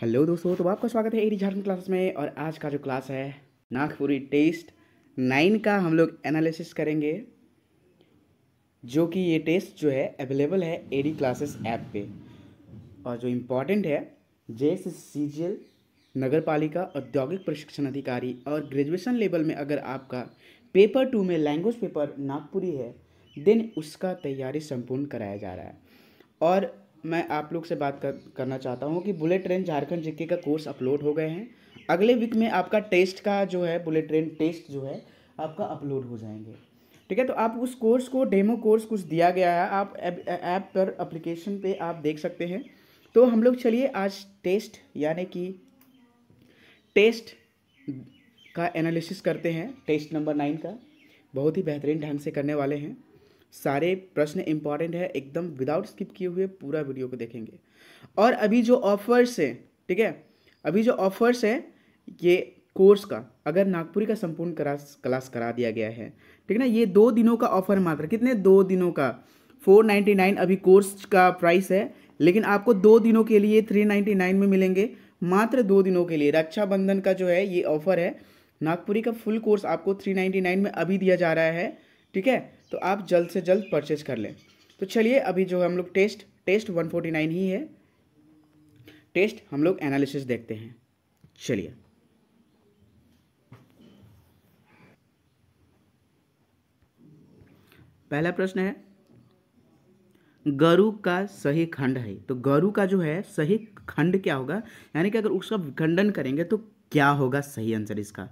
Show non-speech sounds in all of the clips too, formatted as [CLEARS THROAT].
hello दोस्तों तो आपका स्वागत है एडी झारखंड क्लास में और आज का जो क्लास है नागपुरी टेस्ट नाइन का हम लोग एनालिसिस करेंगे जो कि ये टेस्ट जो है अवेलेबल है एडी क्लासेस ऐप पे और जो इम्पोर्टेंट है जे एस सी जी एल नगर पालिका औद्योगिक प्रशिक्षण अधिकारी और ग्रेजुएशन लेवल में अगर आपका पेपर टू में लैंग्वेज पेपर नागपुरी है देन उसका तैयारी संपूर्ण कराया जा रहा है और मैं आप लोग से बात कर, करना चाहता हूँ कि बुलेट ट्रेन झारखंड जीके का कोर्स अपलोड हो गए हैं अगले वीक में आपका टेस्ट का जो है बुलेट ट्रेन टेस्ट जो है आपका अपलोड हो जाएंगे ठीक है तो आप उस कोर्स को डेमो कोर्स कुछ दिया गया है आप ऐप पर अप्लीकेशन पर आप देख सकते हैं तो हम लोग चलिए आज टेस्ट यानी कि टेस्ट का एनालिसिस करते हैं टेस्ट नंबर नाइन का बहुत ही बेहतरीन ढंग से करने वाले हैं सारे प्रश्न इंपॉर्टेंट है एकदम विदाउट स्किप किए हुए पूरा वीडियो को देखेंगे और अभी जो ऑफर्स हैं ठीक है अभी जो ऑफर्स हैं ये कोर्स का अगर नागपुरी का संपूर्ण क्लास क्लास करा दिया गया है ठीक है ना ये दो दिनों का ऑफर मात्र कितने दो दिनों का फोर नाइन्टी नाइन अभी कोर्स का प्राइस है लेकिन आपको दो दिनों के लिए थ्री नाइन्टी नाइन में मिलेंगे मात्र दो दिनों के लिए रक्षाबंधन का जो है ये ऑफर है नागपुरी का फुल कोर्स आपको थ्री नाइन्टी नाइन में अभी दिया जा रहा है ठीक है तो आप जल्द से जल्द परचेज कर लें तो चलिए अभी जो हम लोग टेस्ट टेस्ट 149 ही है टेस्ट हम लोग एनालिसिस देखते हैं चलिए पहला प्रश्न है गरु का सही खंड है तो गरु का जो है सही खंड क्या होगा यानी कि अगर उसका विखंडन करेंगे तो क्या होगा सही आंसर इसका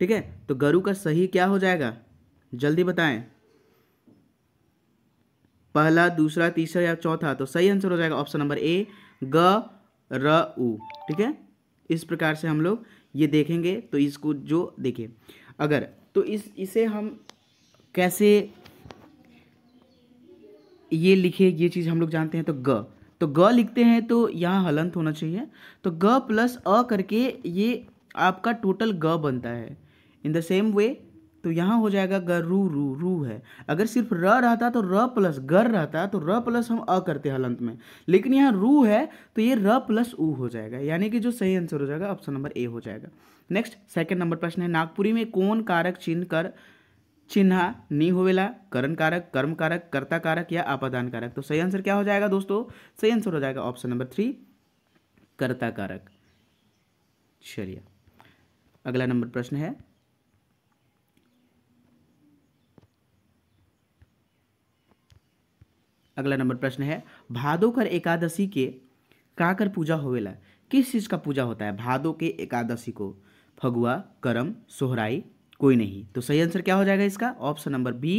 ठीक है तो गरु का सही क्या हो जाएगा जल्दी बताएं पहला दूसरा तीसरा या चौथा तो सही आंसर हो जाएगा ऑप्शन नंबर ए ग र उ ठीक है इस प्रकार से हम लोग ये देखेंगे तो इसको जो देखिए अगर तो इस इसे हम कैसे ये लिखे ये चीज़ हम लोग जानते हैं तो ग तो ग लिखते हैं तो यहाँ हलंत होना चाहिए तो ग प्लस अ करके ये आपका टोटल ग बनता है इन द सेम वे तो यहाँ हो जाएगा ग रू रू रू है अगर सिर्फ र रहता तो र प्लस गर रहता तो र प्लस हम अ करते हलंत में लेकिन यहाँ रू है तो ये र प्लस ऊ हो जाएगा यानी कि जो सही आंसर हो जाएगा ऑप्शन नंबर ए हो जाएगा नेक्स्ट सेकेंड नंबर प्रश्न है नागपुरी में कौन कारक चिन्ह कर चिन्ह नहीं होवेला करण कारक कर्म कारक कर्ता कारक या आपादान कारक तो सही आंसर क्या हो जाएगा दोस्तों सही आंसर हो जाएगा ऑप्शन नंबर थ्री कर्ता कारक चलिए अगला नंबर प्रश्न है अगला नंबर प्रश्न है भादो कर एकादशी के काकर पूजा होवेला किस चीज़ का पूजा होता है भादो के एकादशी को फगुआ करम सोहराई कोई नहीं तो सही आंसर क्या हो जाएगा इसका ऑप्शन नंबर बी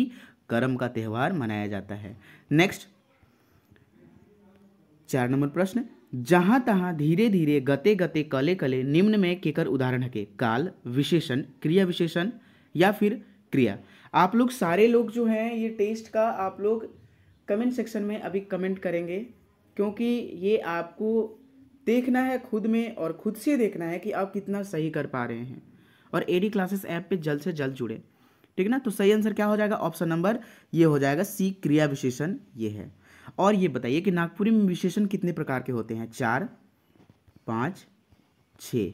करम का त्यौहार मनाया जाता है नेक्स्ट चार नंबर प्रश्न जहाँ तहाँ धीरे धीरे गते गते कले कले निम्न में केकर उदाहरण है के काल विशेषण क्रिया विशेषण या फिर क्रिया आप लोग सारे लोग जो हैं ये टेस्ट का आप लोग कमेंट सेक्शन में अभी कमेंट करेंगे क्योंकि ये आपको देखना है खुद में और खुद से देखना है कि आप कितना सही कर पा रहे हैं और एडी क्लासेस ऐप पे जल्द से जल्द जुड़े ठीक ना तो सही आंसर क्या हो जाएगा ऑप्शन नंबर ये हो जाएगा सी क्रिया विशेषण ये है और ये बताइए कि नागपुरी में विशेषण कितने प्रकार के होते हैं चार पाँच छ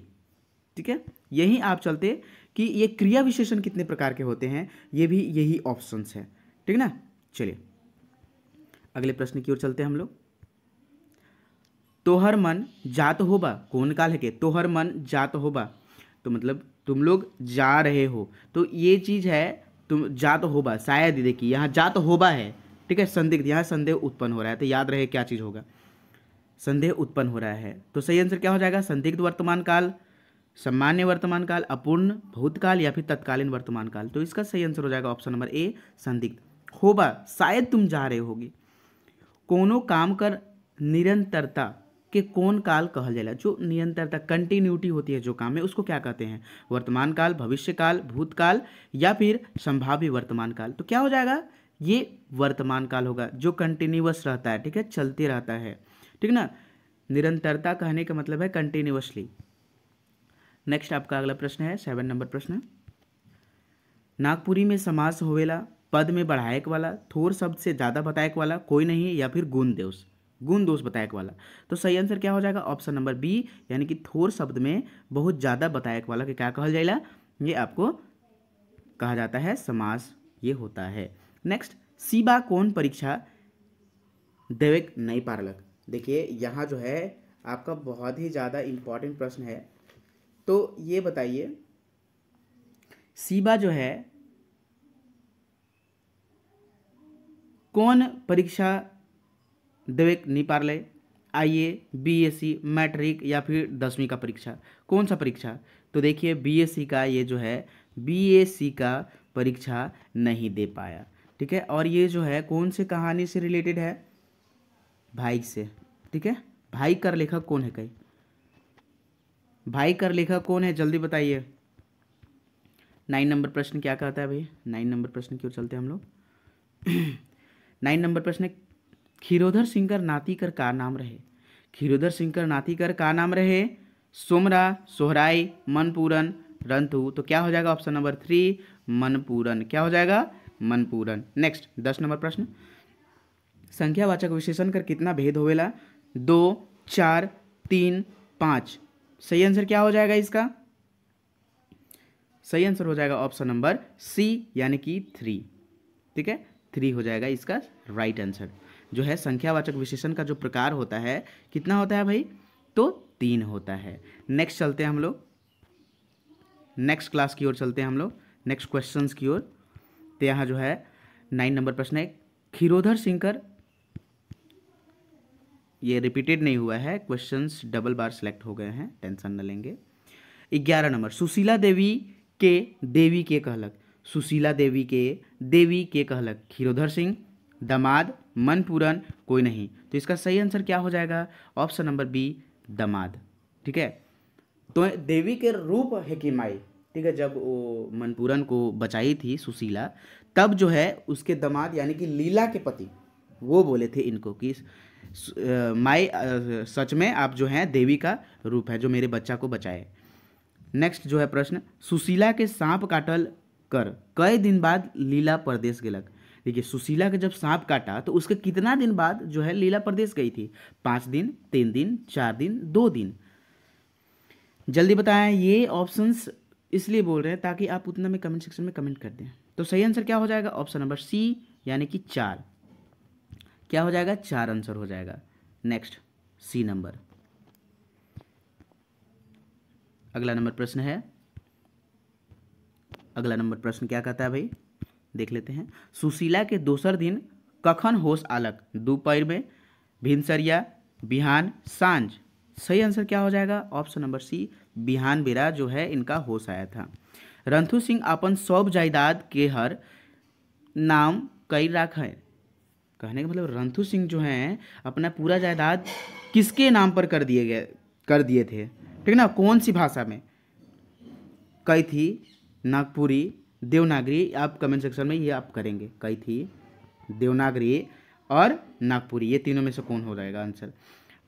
ठीक है यही आप चलते कि ये क्रिया विशेषण कितने प्रकार के होते हैं ये भी यही ऑप्शंस है ठीक ना चलिए अगले प्रश्न की ओर चलते हैं हम लोग तोहर मन जात होबा कौन काल है के तोहर मन जात होबा तो मतलब तुम लोग जा रहे हो तो ये चीज़ है तुम जात होबा शायद देखिए यहाँ जात होबा है ठीक है संदिग्ध यहाँ संदेह उत्पन्न हो रहा है तो याद रहे क्या चीज़ होगा संदेह उत्पन्न हो रहा है तो सही आंसर क्या हो जाएगा संदिग्ध वर्तमान काल सामान्य वर्तमान काल अपूर्ण भूतकाल या फिर तत्कालीन वर्तमान काल तो इसका सही आंसर हो जाएगा ऑप्शन नंबर ए संदिग्ध होबा शायद तुम जा रहे होगी कोनो काम कर निरंतरता के कौन काल कहा जाए जो निरंतरता कंटिन्यूटी होती है जो काम में उसको क्या कहते हैं वर्तमान काल भविष्य काल भूतकाल या फिर संभाव्य वर्तमान काल तो क्या हो जाएगा ये वर्तमान काल होगा जो कंटिन्यूस रहता है ठीक है चलते रहता है ठीक ना निरंतरता कहने का मतलब है कंटिन्यूसली नेक्स्ट आपका अगला प्रश्न है सेवन नंबर प्रश्न नागपुरी में समास होवेला पद में बढ़ाएक वाला थोर शब्द से ज़्यादा बताएक वाला कोई नहीं या फिर गुण दोष गुण दोष बताएक वाला तो सही आंसर क्या हो जाएगा ऑप्शन नंबर बी यानी कि थोर शब्द में बहुत ज़्यादा बताएक वाला के क्या कहा जाएगा ये आपको कहा जाता है समास ये होता है नेक्स्ट सीबा कौन परीक्षा देवे नहीं पारलक देखिए यहाँ जो है आपका बहुत ही ज़्यादा इम्पॉर्टेंट प्रश्न है तो ये बताइए सीबा जो है कौन परीक्षा देवे नहीं पार ले आई A B S C matric या फिर दसवीं का परीक्षा कौन सा परीक्षा तो देखिए बी एस सी का ये जो है बी एस सी का परीक्षा नहीं दे पाया ठीक है और ये जो है कौन से कहानी से रिलेटेड है भाई से ठीक है भाई कर लेखक कौन है कहीं भाई कर लेखक कौन है जल्दी बताइए नाइन नंबर प्रश्न क्या कहता है भाई नाइन नंबर प्रश्न की ओर चलते हैं हम लोग [CLEARS THROAT] नाइन नंबर प्रश्न खिरोधर सिंकर नातीकर का नाम रहे खिरोधर सिंकर नातीकर का नाम रहे सोमरा सोहराई मनपूरन रंथु तो क्या हो जाएगा ऑप्शन नंबर थ्री मनपूरन क्या हो जाएगा मनपूरन नेक्स्ट दस नंबर प्रश्न संख्यावाचक विशेषण कर कितना भेद होवेला दो चार तीन पाँच सही आंसर क्या हो जाएगा इसका सही आंसर हो जाएगा ऑप्शन नंबर सी यानी कि थ्री ठीक है थ्री हो जाएगा इसका राइट आंसर जो है संख्यावाचक विशेषण का जो प्रकार होता है कितना होता है भाई तो तीन होता है नेक्स्ट चलते हैं हम लोग नेक्स्ट क्लास की ओर चलते हैं हम लोग नेक्स्ट क्वेश्चन की ओर तो यहाँ जो है नाइन नंबर प्रश्न है खिरोधर सिंकर ये रिपीटेड नहीं हुआ है क्वेश्चंस डबल बार सेलेक्ट हो गए हैं टेंशन न लेंगे ग्यारह नंबर सुशीला देवी के देवी के कहलक सुशीला देवी के देवी के कहलक खीरोधर सिंह दमाद मनपुरन कोई नहीं तो इसका सही आंसर क्या हो जाएगा ऑप्शन नंबर बी दमाद ठीक है तो देवी के रूप है कि माई ठीक है जब वो मनपुरन को बचाई थी सुशीला तब जो है उसके दमाद यानी कि लीला के पति वो बोले थे इनको कि माई सच में आप जो हैं देवी का रूप है जो मेरे बच्चा को बचाए नेक्स्ट जो है प्रश्न सुशीला के सांप काटल कर कई दिन बाद लीला प्रदेश गलक देखिए सुशीला के जब सांप काटा तो उसके कितना दिन बाद जो है लीला प्रदेश गई थी पाँच दिन तीन दिन चार दिन दो दिन जल्दी बताएं ये ऑप्शंस इसलिए बोल रहे हैं ताकि आप उतना में कमेंट सेक्शन में कमेंट कर दें तो सही आंसर क्या हो जाएगा ऑप्शन नंबर सी यानी कि चार क्या हो जाएगा चार आंसर हो जाएगा नेक्स्ट सी नंबर अगला नंबर प्रश्न है अगला नंबर प्रश्न क्या कहता है भाई देख लेते हैं सुशीला के दूसर दिन कखन होश आलक दोपहर में भिनसरिया बिहान सांझ सही आंसर क्या हो जाएगा ऑप्शन नंबर सी बिहान बिरा जो है इनका होश आया था रंथु सिंह अपन सब जायदाद के हर नाम कई राख है कहने का मतलब रंथु सिंह जो हैं अपना पूरा जायदाद किसके नाम पर कर दिए गए कर दिए थे ठीक है ना कौन सी भाषा में कई थी नागपुरी देवनागरी आप कमेंट सेक्शन में ये आप करेंगे कई थी देवनागरी और नागपुरी ये तीनों में से कौन हो जाएगा आंसर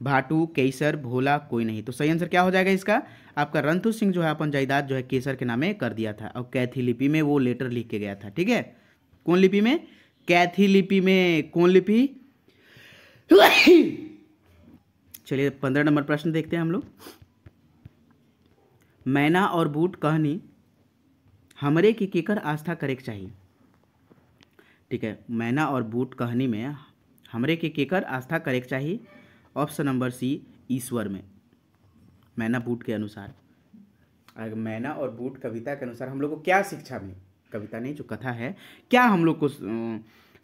भाटू केसर भोला कोई नहीं तो सही आंसर क्या हो जाएगा इसका आपका रंतु सिंह जो है अपन जायदाद जो है केसर के नाम में कर दिया था और कैथी लिपि में वो लेटर लिख के गया था ठीक है कौन लिपि में कैथी लिपि में कौन लिपि चलिए पंद्रह नंबर प्रश्न देखते हैं हम लोग मैना और बूट कहनी हमरे की केकर आस्था करे के ठीक है मैना और बूट कहानी में हमरे के केकर आस्था करे के ऑप्शन नंबर सी ईश्वर में मैना बूट के अनुसार अगर मैना और बूट कविता के अनुसार हम लोग को क्या शिक्षा मिली कविता नहीं जो कथा है क्या हम लोग को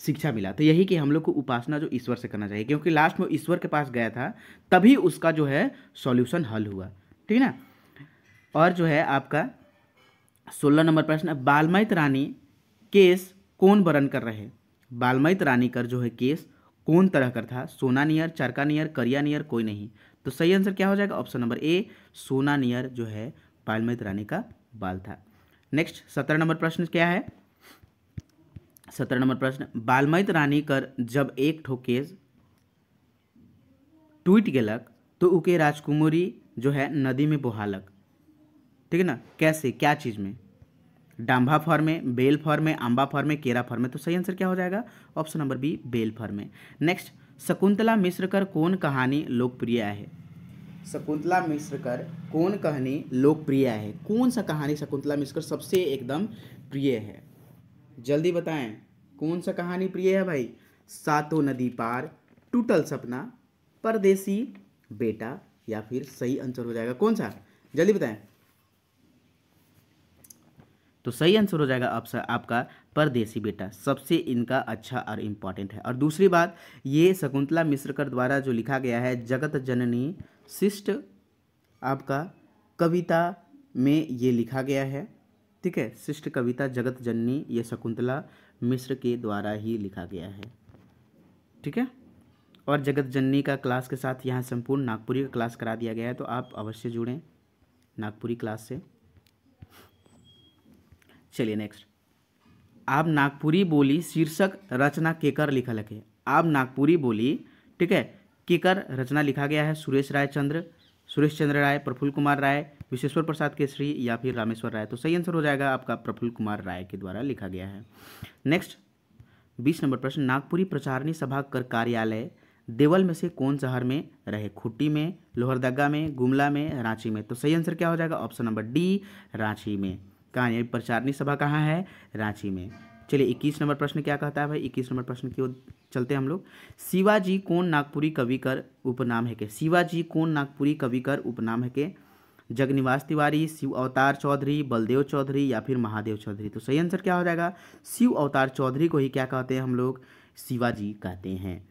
शिक्षा मिला तो यही कि हम लोग को उपासना जो ईश्वर से करना चाहिए क्योंकि लास्ट में ईश्वर के पास गया था तभी उसका जो है सॉल्यूशन हल हुआ ठीक है ना और जो है आपका सोलह नंबर प्रश्न बालमयत रानी केस कौन वर्ण कर रहे बालमयत रानी कर जो है केस कौन तरह कर था सोना नियर चरका नियर करिया नियर कोई नहीं तो सही आंसर क्या हो जाएगा ऑप्शन नंबर ए सोना नियर जो है बालमयत रानी का बाल था नेक्स्ट सत्रह नंबर प्रश्न क्या है सत्रह नंबर प्रश्न बालमयत रानी कर जब एक ठो केस टूट गलक तो उके राजकुमारी जो है नदी में बोहालक ठीक है ना कैसे क्या चीज़ में डांभा फर्म में बेल फर्म में आंबा फर्म में केरा फर्म में तो सही आंसर क्या हो जाएगा ऑप्शन नंबर बी बेल फर्म में नेक्स्ट शकुंतला मिश्र कर कौन कहानी लोकप्रिय है शकुंतला मिश्र कर कौन कहानी लोकप्रिय है कौन सा कहानी शकुंतला मिश्रकर सबसे एकदम प्रिय है जल्दी बताएं कौन सा कहानी प्रिय है भाई सातों नदी पार टूटल सपना परदेसी बेटा या फिर सही आंसर हो जाएगा कौन सा जल्दी बताएं तो सही आंसर हो जाएगा आपसे आपका परदेसी बेटा सबसे इनका अच्छा और इम्पॉर्टेंट है और दूसरी बात ये शकुंतला मिश्रकर द्वारा जो लिखा गया है जगत जननी शिष्ट आपका कविता में ये लिखा गया है ठीक है शिष्ट कविता जगत जननी ये शकुंतला मिश्र के द्वारा ही लिखा गया है ठीक है और जगत जननी का क्लास के साथ यहाँ संपूर्ण नागपुरी का क्लास करा दिया गया है तो आप अवश्य जुड़ें नागपुरी क्लास से चलिए नेक्स्ट आप नागपुरी बोली शीर्षक रचना केकर लिखा लगे आप नागपुरी बोली ठीक है केकर रचना लिखा गया है सुरेश राय चंद्र सुरेश चंद्र राय प्रफुल्ल कुमार राय विश्वेश्वर प्रसाद केसरी या फिर रामेश्वर राय तो सही आंसर हो जाएगा आपका प्रफुल्ल कुमार राय के द्वारा लिखा गया है नेक्स्ट बीस नंबर प्रश्न नागपुरी प्रचारणी सभा कर कार्यालय देवल में से कौन शहर में रहे खुट्टी में लोहरदगा में गुमला में रांची में तो सही आंसर क्या हो जाएगा ऑप्शन नंबर डी रांची में कहाँ यानी प्रचारणी सभा कहाँ है रांची में चलिए इक्कीस नंबर प्रश्न क्या कहता है भाई इक्कीस नंबर प्रश्न की ओर चलते हैं हम लोग शिवाजी कौन नागपुरी कवि कर उपनाम है के शिवाजी कौन नागपुरी कवि कर उपनाम है के जगनिवास तिवारी शिव अवतार चौधरी बलदेव चौधरी या फिर महादेव चौधरी तो सही आंसर क्या हो जाएगा शिव अवतार चौधरी को ही क्या कहते हैं हम लोग शिवाजी कहते हैं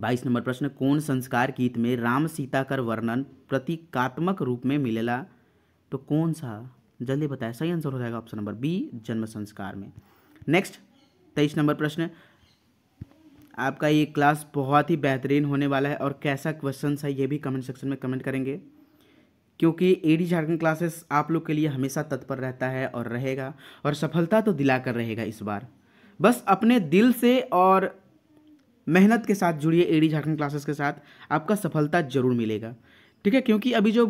बाईस नंबर प्रश्न कौन संस्कार गीत में राम सीता कर वर्णन प्रतीकात्मक रूप में मिलेला तो कौन सा जल्दी बताएं सही आंसर हो जाएगा ऑप्शन नंबर बी जन्म संस्कार में नेक्स्ट तेईस नंबर प्रश्न आपका ये क्लास बहुत ही बेहतरीन होने वाला है और कैसा क्वेश्चन है ये भी कमेंट सेक्शन में कमेंट करेंगे क्योंकि एडी झारखंड क्लासेस आप लोग के लिए हमेशा तत्पर रहता है और रहेगा और सफलता तो दिलाकर रहेगा इस बार बस अपने दिल से और मेहनत के साथ जुड़िए एडी झारखंड क्लासेस के साथ आपका सफलता जरूर मिलेगा ठीक है क्योंकि अभी जो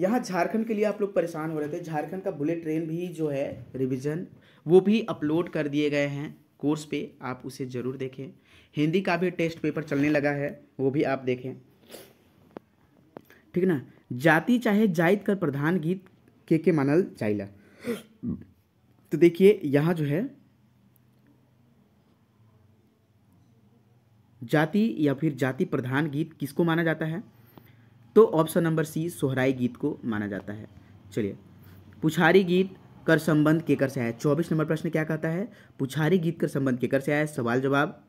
यहाँ झारखंड के लिए आप लोग परेशान हो रहे थे झारखंड का बुलेट ट्रेन भी जो है रिविज़न वो भी अपलोड कर दिए गए हैं कोर्स पे आप उसे ज़रूर देखें हिंदी का भी टेस्ट पेपर चलने लगा है वो भी आप देखें ठीक ना जाति चाहे जायद कर प्रधान गीत के के मानल जाइला तो देखिए यहाँ जो है जाति या फिर जाति प्रधान गीत किसको माना जाता है तो ऑप्शन नंबर सी सोहराई गीत को माना जाता है चलिए पुछारी गीत कर संबंध केकर से आया चौबीस नंबर प्रश्न क्या कहता है पुछारी गीत कर संबंध केकर से आया सवाल जवाब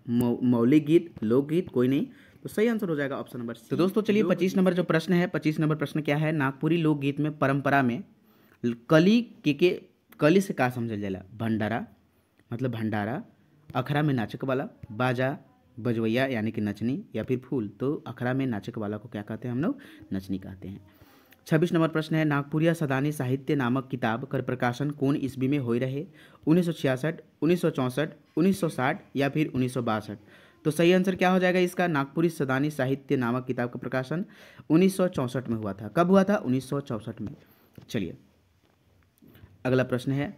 मौलिक गीत लोकगीत कोई नहीं तो सही आंसर हो जाएगा ऑप्शन नंबर तो दोस्तों चलिए पच्चीस नंबर जो प्रश्न है पच्चीस नंबर प्रश्न क्या है नागपुरी लोकगीत में परंपरा में कली के के कली से कहा समझा जाए भंडारा मतलब भंडारा अखरा में नाचक वाला बाजा बजवैया यानी कि नचनी या फिर फूल तो अखड़ा में नाचक वाला को क्या कहते हैं हम लोग नचनी कहते हैं छब्बीस नंबर प्रश्न है नागपुरिया सदानी साहित्य नामक किताब कर प्रकाशन कौन ईस्वी में हो रहे उन्नीस सौ छियासठ उन्नीस सौ चौंसठ उन्नीस सौ साठ या फिर उन्नीस सौ बासठ तो सही आंसर क्या हो जाएगा इसका नागपुरी सदानी साहित्य नामक किताब का प्रकाशन उन्नीस में हुआ था कब हुआ था उन्नीस में चलिए अगला प्रश्न है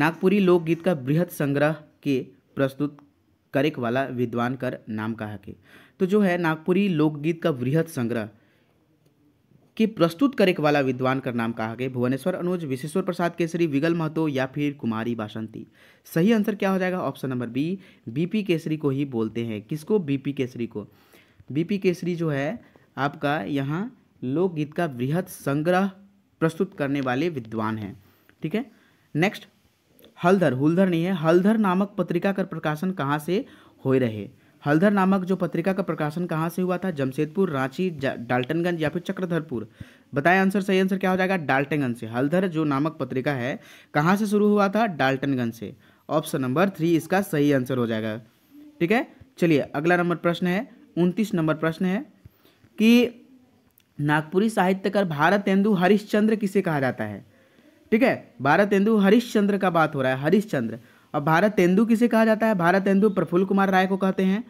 नागपुरी लोकगीत का बृहद संग्रह के प्रस्तुत करेक वाला विद्वान कर नाम कहा के तो जो है नागपुरी लोकगीत का वृहद संग्रह कि प्रस्तुत करेक वाला विद्वान कर नाम कहा के भुवनेश्वर अनुज विशेश्वर प्रसाद केसरी विगल महतो या फिर कुमारी बासंती सही आंसर क्या हो जाएगा option number B BP Keshri को ही बोलते हैं किसको बीपी केसरी को बीपी केसरी जो है आपका यहाँ लोकगीत का वृहद संग्रह प्रस्तुत करने वाले विद्वान हैं ठीक है नेक्स्ट हलधर हुलधर नहीं है हलधर नामक पत्रिका का प्रकाशन कहाँ से हो रहे हलधर नामक जो पत्रिका का प्रकाशन कहाँ से हुआ था जमशेदपुर रांची डाल्टनगंज या फिर चक्रधरपुर बताएं आंसर सही आंसर क्या हो जाएगा डाल्टनगंज से हलधर जो नामक पत्रिका है कहाँ से शुरू हुआ था डाल्टनगंज से ऑप्शन नंबर थ्री इसका सही आंसर हो जाएगा ठीक है चलिए अगला नंबर प्रश्न है उनतीस नंबर प्रश्न है कि नागपुरी साहित्यकार भारतेंदु हरिश्चंद्र किसे कहा जाता है ठीक है भारत तेंदु हरिश्चंद्र का बात हो रहा है हरिश्चंद्र और भारत तेंदु किसे कहा जाता है भारत तेंदु प्रफुल्ल कुमार राय को कहते हैं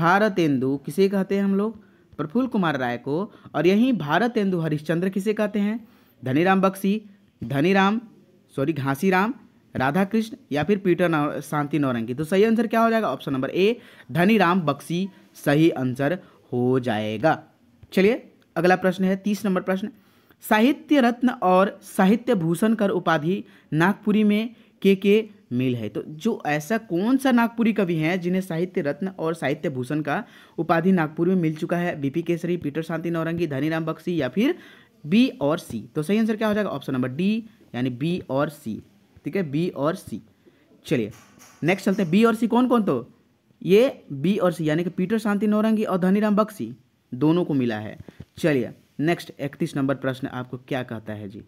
भारत तेंदु किसे कहते हैं हम लोग प्रफुल्ल कुमार राय को और यहीं भारत तेंदु हरिश्चंद्र किसे कहते हैं धनीराम बख्शी राम सॉरी राम राधा कृष्ण या फिर पीटर शांति नौरंगी तो सही आंसर क्या हो जाएगा ऑप्शन नंबर ए धनी बख्शी सही आंसर हो जाएगा चलिए अगला प्रश्न है तीस नंबर प्रश्न साहित्य रत्न और साहित्य भूषण कर उपाधि नागपुरी में के के मिल है तो जो ऐसा कौन सा नागपुरी कवि है जिन्हें साहित्य रत्न और साहित्य भूषण का उपाधि नागपुरी में मिल चुका है बीपी केसरी पीटर शांति नौरंगी धनीराम बख्शी या फिर बी और सी तो सही आंसर क्या हो जाएगा ऑप्शन नंबर डी यानी बी और सी ठीक है बी और सी चलिए नेक्स्ट चलते हैं बी और सी कौन कौन तो ये बी और सी यानी कि पीटर शांति नौरंगी और धनीराम बख्शी दोनों को मिला है चलिए नेक्स्ट इकतीस नंबर प्रश्न आपको क्या कहता है जी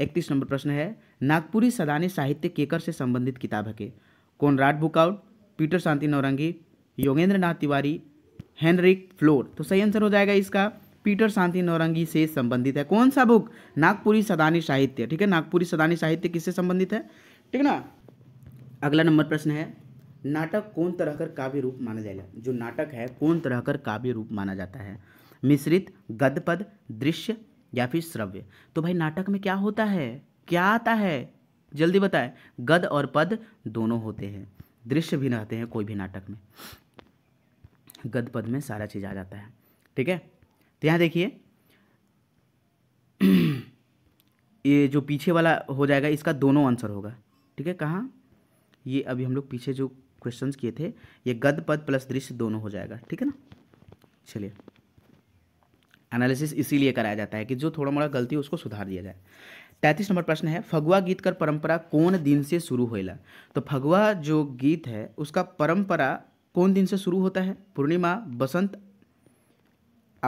इकतीस नंबर प्रश्न है नागपुरी सदानी साहित्य केकर से संबंधित किताब है के Konrad Bukout Peter Shanti Naurangi Yogendra Nath Tiwari Henrik Flor तो सही आंसर हो जाएगा इसका पीटर शांति नौरंगी से संबंधित है कौन सा बुक नागपुरी सदानी साहित्य ठीक है नागपुरी सदानी साहित्य किससे संबंधित है ठीक है ना अगला नंबर प्रश्न है नाटक कौन तरह कर काव्य रूप माना जाएगा जो नाटक है कौन तरह कर काव्य रूप माना जाता है मिश्रित पद दृश्य या फिर श्रव्य तो भाई नाटक में क्या होता है क्या आता है जल्दी बताएं गद और पद दोनों होते हैं दृश्य भी रहते हैं कोई भी नाटक में गद पद में सारा चीज़ आ जाता है ठीक है तो यहाँ देखिए [CLEARS THROAT] ये जो पीछे वाला हो जाएगा इसका दोनों आंसर होगा ठीक है कहाँ ये अभी हम लोग पीछे जो क्वेश्चंस किए थे ये गद पद प्लस दृश्य दोनों हो जाएगा ठीक है ना चलिए एनालिसिस इसीलिए कराया जाता है कि जो थोड़ा मोड़ा गलती है उसको सुधार दिया जाए तैंतीस नंबर प्रश्न है फगुआ गीत कर परंपरा कौन दिन से शुरू होइला तो फगुआ जो गीत है उसका परंपरा कौन दिन से शुरू होता है पूर्णिमा बसंत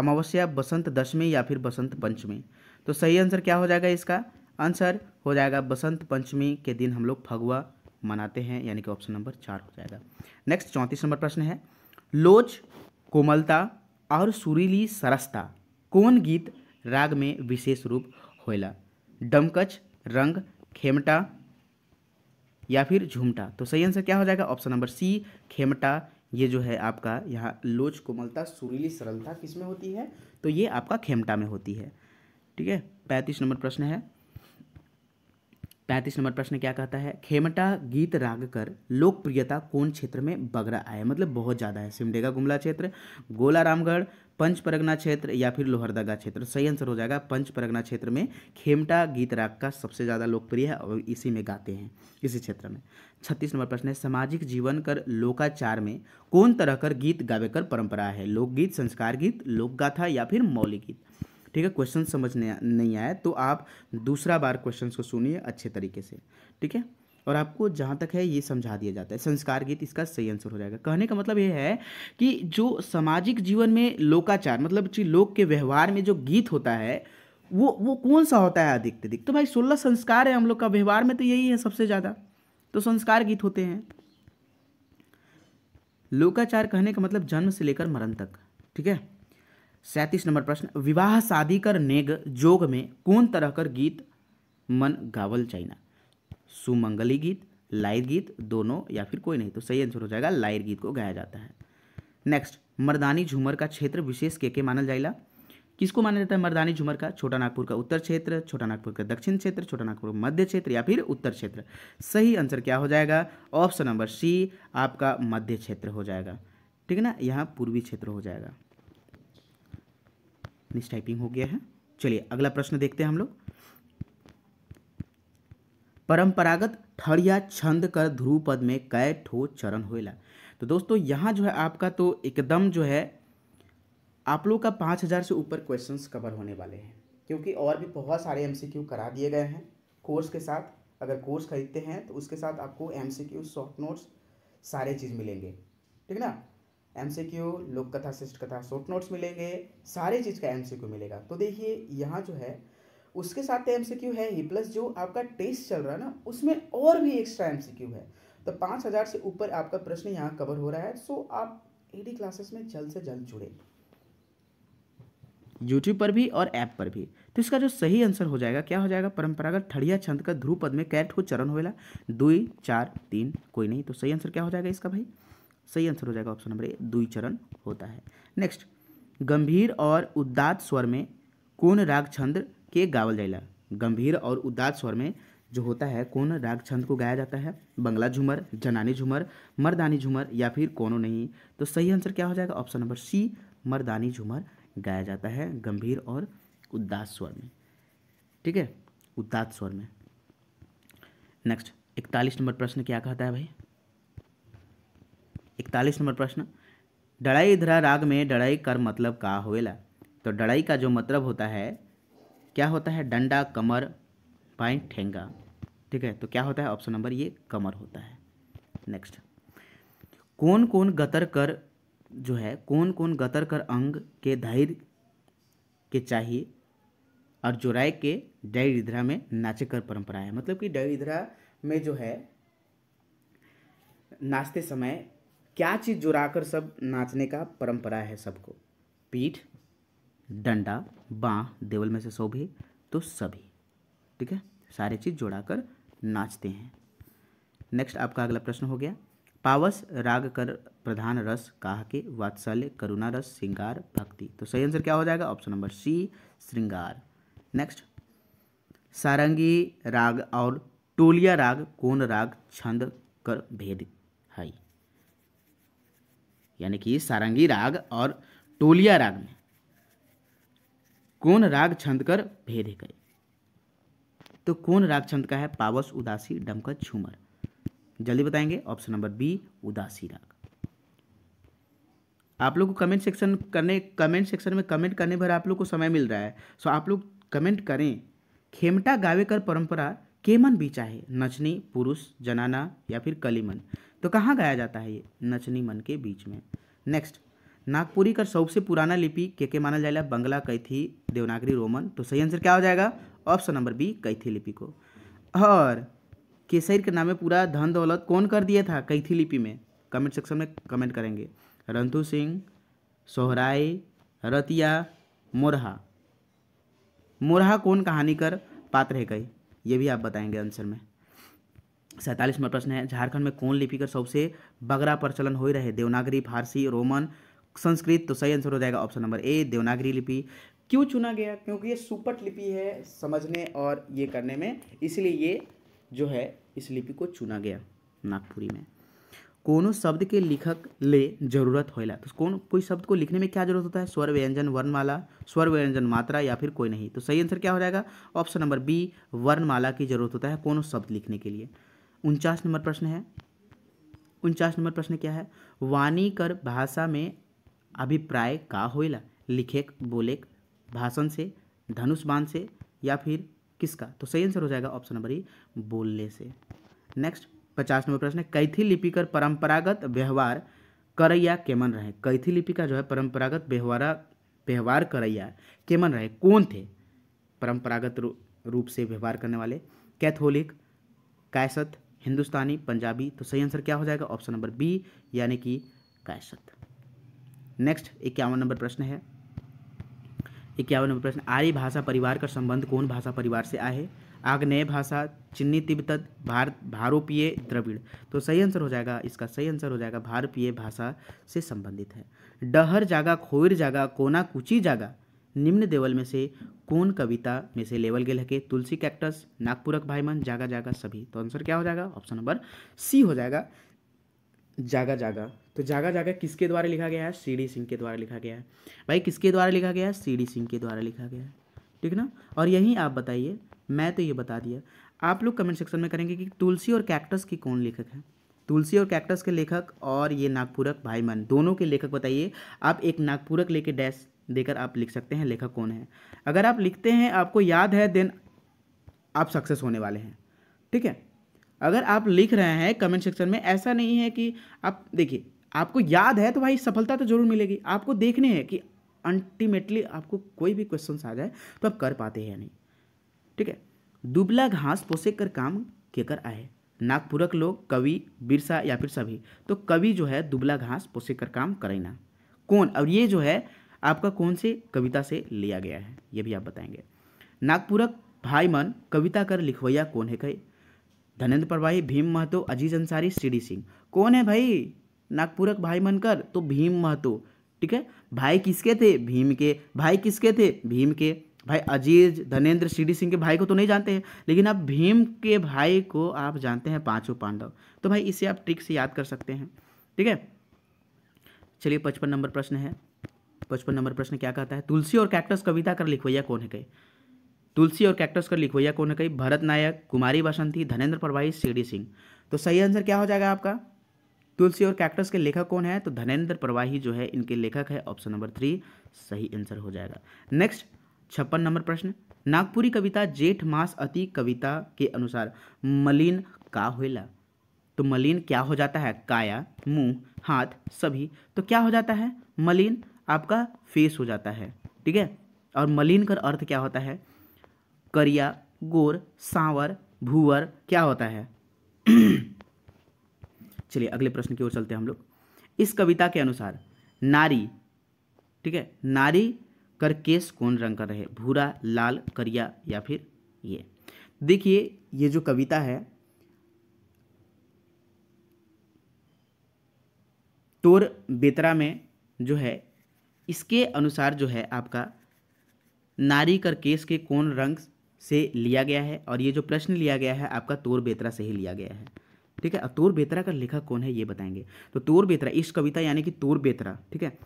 अमावस्या बसंत दशमी या फिर बसंत पंचमी तो सही आंसर क्या हो जाएगा इसका आंसर हो जाएगा बसंत पंचमी के दिन हम लोग फगुआ मनाते हैं यानी कि ऑप्शन नंबर चार हो जाएगा नेक्स्ट चौंतीस नंबर प्रश्न है लोच कोमलता और सुरीली सरसता कौन गीत राग में विशेष रूप होला डमकच रंग खेमटा या फिर झुमटा तो सही आंसर क्या हो जाएगा ऑप्शन नंबर सी खेमटा ये जो है आपका यहाँ लोच कोमलता सुरीली सरलता किस में होती है तो ये आपका खेमटा में होती है ठीक है पैंतीस नंबर प्रश्न है पैंतीस नंबर प्रश्न क्या कहता है खेमटा गीत राग कर लोकप्रियता कौन क्षेत्र में बगरा आए मतलब बहुत ज़्यादा है सिमडेगा गुमला क्षेत्र गोला रामगढ़ पंच परगना क्षेत्र या फिर लोहरदगा क्षेत्र सही आंसर हो जाएगा पंच परगना क्षेत्र में खेमटा गीत राग का सबसे ज़्यादा लोकप्रिय है और इसी में गाते हैं इसी क्षेत्र में छत्तीस नंबर प्रश्न है सामाजिक जीवन कर लोकाचार में कौन तरह कर गीत गावे कर परंपरा है लोकगीत संस्कार गीत लोकगाथा या फिर मौलिक गीत ठीक है क्वेश्चन समझ नहीं आया तो आप दूसरा बार क्वेश्चन को सुनिए अच्छे तरीके से ठीक है और आपको जहाँ तक है ये समझा दिया जाता है संस्कार गीत इसका सही आंसर हो जाएगा कहने का मतलब ये है कि जो सामाजिक जीवन में लोकाचार मतलब लोक के व्यवहार में जो गीत होता है वो वो कौन सा होता है अधिक अधिक तो भाई सोलह संस्कार है हम लोग का व्यवहार में तो यही है सबसे ज़्यादा तो संस्कार गीत होते हैं लोकाचार कहने का मतलब जन्म से लेकर मरण तक ठीक है सैंतीस नंबर प्रश्न विवाह शादी कर नेग जोग में कौन तरह कर गीत मन गावल चाइना सुमंगली गीत लायर गीत दोनों या फिर कोई नहीं तो सही आंसर हो जाएगा लायर गीत को गाया जाता है नेक्स्ट मर्दानी झूमर का क्षेत्र विशेष के के माना जाएगा किसको माना जाता है मर्दानी झूमर का छोटा नागपुर का उत्तर क्षेत्र छोटा नागपुर का दक्षिण क्षेत्र छोटा नागपुर का मध्य क्षेत्र या फिर उत्तर क्षेत्र सही आंसर क्या हो जाएगा ऑप्शन नंबर सी आपका मध्य क्षेत्र हो जाएगा ठीक है ना यहाँ पूर्वी क्षेत्र हो जाएगा मिस टाइपिंग हो गया है चलिए अगला प्रश्न देखते हैं हम लोग परंपरागत ठड़िया छंद कर ध्रुव पद में कै ठो चरण होएला तो दोस्तों यहाँ जो है आपका तो एकदम जो है आप लोग का पाँच हज़ार से ऊपर क्वेश्चंस कवर होने वाले हैं क्योंकि और भी बहुत सारे एमसीक्यू करा दिए गए हैं कोर्स के साथ अगर कोर्स खरीदते हैं तो उसके साथ आपको M C Q short notes सारे चीज़ मिलेंगे ठीक ना एम सी क्यू लोक कथा शिष्ट कथा शॉर्ट नोट्स मिलेंगे सारे चीज़ का एम सी क्यू मिलेगा तो देखिए यहाँ जो है उसके साथ एम सी क्यू है ही प्लस जो आपका टेस्ट चल रहा है ना उसमें और भी एक्स्ट्रा एम सी क्यू है तो पाँच हज़ार से ऊपर आपका प्रश्न यहाँ कवर हो रहा है सो आप ए डी क्लासेस में जल्द से जल्द जुड़े यूट्यूब पर भी और ऐप पर भी तो इसका जो सही आंसर हो जाएगा क्या हो जाएगा परंपरागत ठड़िया छंद का ध्रुव पद में कैट हो चरण होएला दुई चार तीन कोई नहीं तो सही आंसर क्या हो जाएगा इसका भाई सही आंसर हो जाएगा ऑप्शन नंबर ए दुई चरण होता है नेक्स्ट गंभीर और उदात स्वर में कौन राग छंद के गावल जाइला गंभीर और उदात स्वर में जो होता है कौन राग छंद को गाया जाता है बंगला झूमर जनानी झूमर मर्दानी झूमर या फिर कोनो नहीं तो सही आंसर क्या हो जाएगा ऑप्शन नंबर सी मर्दानी झूमर गाया जाता है गंभीर और उदास स्वर में ठीक है उदात स्वर में नेक्स्ट इकतालीस नंबर प्रश्न क्या कहता है भाई इकतालीस नंबर प्रश्न डड़ाई धरा राग में डड़ाई कर मतलब का होएला तो डड़ाई का जो मतलब होता है क्या होता है डंडा कमर पाइन ठेंगा ठीक है तो क्या होता है ऑप्शन नंबर ये कमर होता है नेक्स्ट कौन कौन गतर कर जो है कौन कौन गतर कर अंग के धैर्य के चाहिए और जोराय के डैरिधरा में नाचे कर परंपरा है मतलब कि डैरिधरा में जो है नाचते समय क्या चीज़ जुड़ाकर सब नाचने का परंपरा है सबको पीठ डंडा बाँ देवल में से सो भी तो सभी ठीक है सारे चीज़ जोड़ाकर नाचते हैं नेक्स्ट आपका अगला प्रश्न हो गया पावस राग कर प्रधान रस काह के वात्सल्य करुणा रस श्रृंगार भक्ति तो सही आंसर क्या हो जाएगा ऑप्शन नंबर सी श्रृंगार नेक्स्ट सारंगी राग और टोलिया राग कौन राग छंद कर भेद है यानी कि सारंगी राग और टोलिया राग में कौन राग छंद कर भेदे गए तो कौन राग छंद का है पावस उदासी डमकर झूमर जल्दी बताएंगे ऑप्शन नंबर बी उदासी राग आप लोग को कमेंट सेक्शन करने कमेंट सेक्शन में कमेंट करने भर आप लोग को समय मिल रहा है सो आप लोग कमेंट करें खेमटा गावेकर परंपरा केमन भी चाहे नचनी पुरुष जनाना या फिर कलीमन तो कहाँ गाया जाता है ये नचनी मन के बीच में नेक्स्ट नागपुरी का सबसे पुराना लिपि के के माना जाएगा बंगला कैथी देवनागरी रोमन तो सही आंसर क्या हो जाएगा ऑप्शन नंबर बी कैथी लिपि को और केसर के नाम में पूरा धन दौलत कौन कर दिया था कैथी लिपि में कमेंट सेक्शन में कमेंट करेंगे रंतु सिंह सोहराय रतिया मोरहा मोरहा कौन कहानी कर पात्र है कई ये भी आप बताएंगे आंसर में नंबर प्रश्न है झारखंड में कौन लिपि का सबसे बगरा प्रचलन हो रहे देवनागरी फारसी रोमन संस्कृत तो सही आंसर हो जाएगा ऑप्शन नंबर ए देवनागरी लिपि क्यों चुना गया क्योंकि ये सुपट लिपि है समझने और ये करने में इसलिए ये जो है इस लिपि को चुना गया नागपुरी में कोनो शब्द के लिखक ले जरूरत हो तो कौन कोई शब्द को लिखने में क्या जरूरत होता है स्वर व्यंजन वर्णमाला स्वर व्यंजन मात्रा या फिर कोई नहीं तो सही आंसर क्या हो जाएगा ऑप्शन नंबर बी वर्णमाला की जरूरत होता है कोनो शब्द लिखने के लिए उनचास नंबर प्रश्न है उनचास नंबर प्रश्न क्या है वाणी कर भाषा में अभिप्राय का हो लिखेक बोलेक भाषण से धनुष बाण से या फिर किसका तो सही आंसर हो जाएगा ऑप्शन नंबर ई बोलने से नेक्स्ट पचास नंबर प्रश्न है कैथी लिपि कर परंपरागत व्यवहार करैया केमन रहे कैथी लिपि का जो है परंपरागत व्यवहारा व्यवहार करैया केमन रहे कौन थे परंपरागत रू, रूप से व्यवहार करने वाले कैथोलिक कैसत हिंदुस्तानी पंजाबी तो सही आंसर क्या हो जाएगा ऑप्शन नंबर बी यानी कि कैसत नेक्स्ट इक्यावन नंबर प्रश्न है इक्यावन नंबर प्रश्न आर्य भाषा परिवार का संबंध कौन भाषा परिवार से आए आग्नेय भाषा चिन्नी तिब्बत भार भारोपीय द्रविड़ तो सही आंसर हो जाएगा इसका सही आंसर हो जाएगा भारतीय भाषा से संबंधित है डहर जागा खोर जागा कोना कुची जागा निम्न देवल में से कौन कविता में से लेवल गेल है तुलसी कैक्टस नागपुरक भाईमन जागा जागा सभी तो आंसर क्या हो जाएगा ऑप्शन नंबर सी हो जाएगा जागा जागा तो जागा जागा किसके द्वारा लिखा गया है सी डी सिंह के द्वारा लिखा गया है भाई किसके द्वारा लिखा गया है सी डी सिंह के द्वारा लिखा गया है ठीक ना और यहीं आप बताइए मैं तो ये बता दिया आप लोग कमेंट सेक्शन में करेंगे कि तुलसी और कैक्टस के कौन लेखक है तुलसी और कैक्टस के लेखक और ये नागपुरक मन दोनों के लेखक बताइए आप एक नागपुरक लेके डैश देकर आप लिख सकते हैं लेखक कौन है अगर आप लिखते हैं आपको याद है देन आप सक्सेस होने वाले हैं ठीक है अगर आप लिख रहे हैं कमेंट सेक्शन में ऐसा नहीं है कि आप देखिए आपको याद है तो भाई सफलता तो जरूर मिलेगी आपको देखने हैं कि अल्टीमेटली आपको कोई भी क्वेश्चन आ जाए तो आप कर पाते हैं या नहीं ठीक है दुबला घास पोसे कर काम के कर आए नागपुरक लोग कवि बिरसा या फिर सभी तो कवि जो है दुबला घास पोसे कर काम करे ना कौन और ये जो है आपका कौन से कविता से लिया गया है ये भी आप बताएंगे नागपुरक भाई मन कविता कर लिखवैया कौन है कहे धनेंद्र परवाही भीम महतो अजीज अंसारी सीडी सिंह कौन है भाई नागपुरक भाई बनकर तो भीम महतो ठीक है भाई किसके थे भीम के भाई किसके थे भीम के भाई अजीज धनेंद्र सीडी सिंह के भाई को तो नहीं जानते हैं लेकिन आप भीम के भाई को आप जानते हैं पांचों पांडव तो भाई इसे आप ट्रिक से याद कर सकते हैं ठीक है चलिए पचपन नंबर प्रश्न है पचपन नंबर प्रश्न क्या कहता है तुलसी और कैक्टस कविता कर लिखवैया कौन है कहे तुलसी और कैक्टस का लिखवैया कौन है कई भरत नायक कुमारी बसंती धनेंद्र प्रभाई सी सिंह तो सही आंसर क्या हो जाएगा आपका तुलसी और कैक्टस के लेखक कौन है तो धनेंद्र प्रवाही जो है इनके लेखक है ऑप्शन नंबर थ्री सही आंसर हो जाएगा नेक्स्ट छप्पन नंबर प्रश्न नागपुरी कविता जेठ मास अति कविता के अनुसार मलिन का हो तो मलिन क्या हो जाता है काया मुंह हाथ सभी तो क्या हो जाता है मलिन आपका फेस हो जाता है ठीक है और मलिन का अर्थ क्या होता है करिया गोर सांवर भूवर क्या होता है [CLEARS THROAT] चलिए अगले प्रश्न की ओर चलते हैं हम लोग इस कविता के अनुसार नारी ठीक है नारी कर केस कौन रंग का रहे भूरा लाल करिया या फिर ये देखिए ये जो कविता है तोर बेतरा में जो है इसके अनुसार जो है आपका नारी कर केस के कौन रंग से लिया गया है और ये जो प्रश्न लिया गया है आपका तोर बेतरा से ही लिया गया है ठीक है तोर बेतरा का लेखक कौन है ये बताएंगे तो तोर बेतरा इस कविता यानी कि तोर बेतरा ठीक है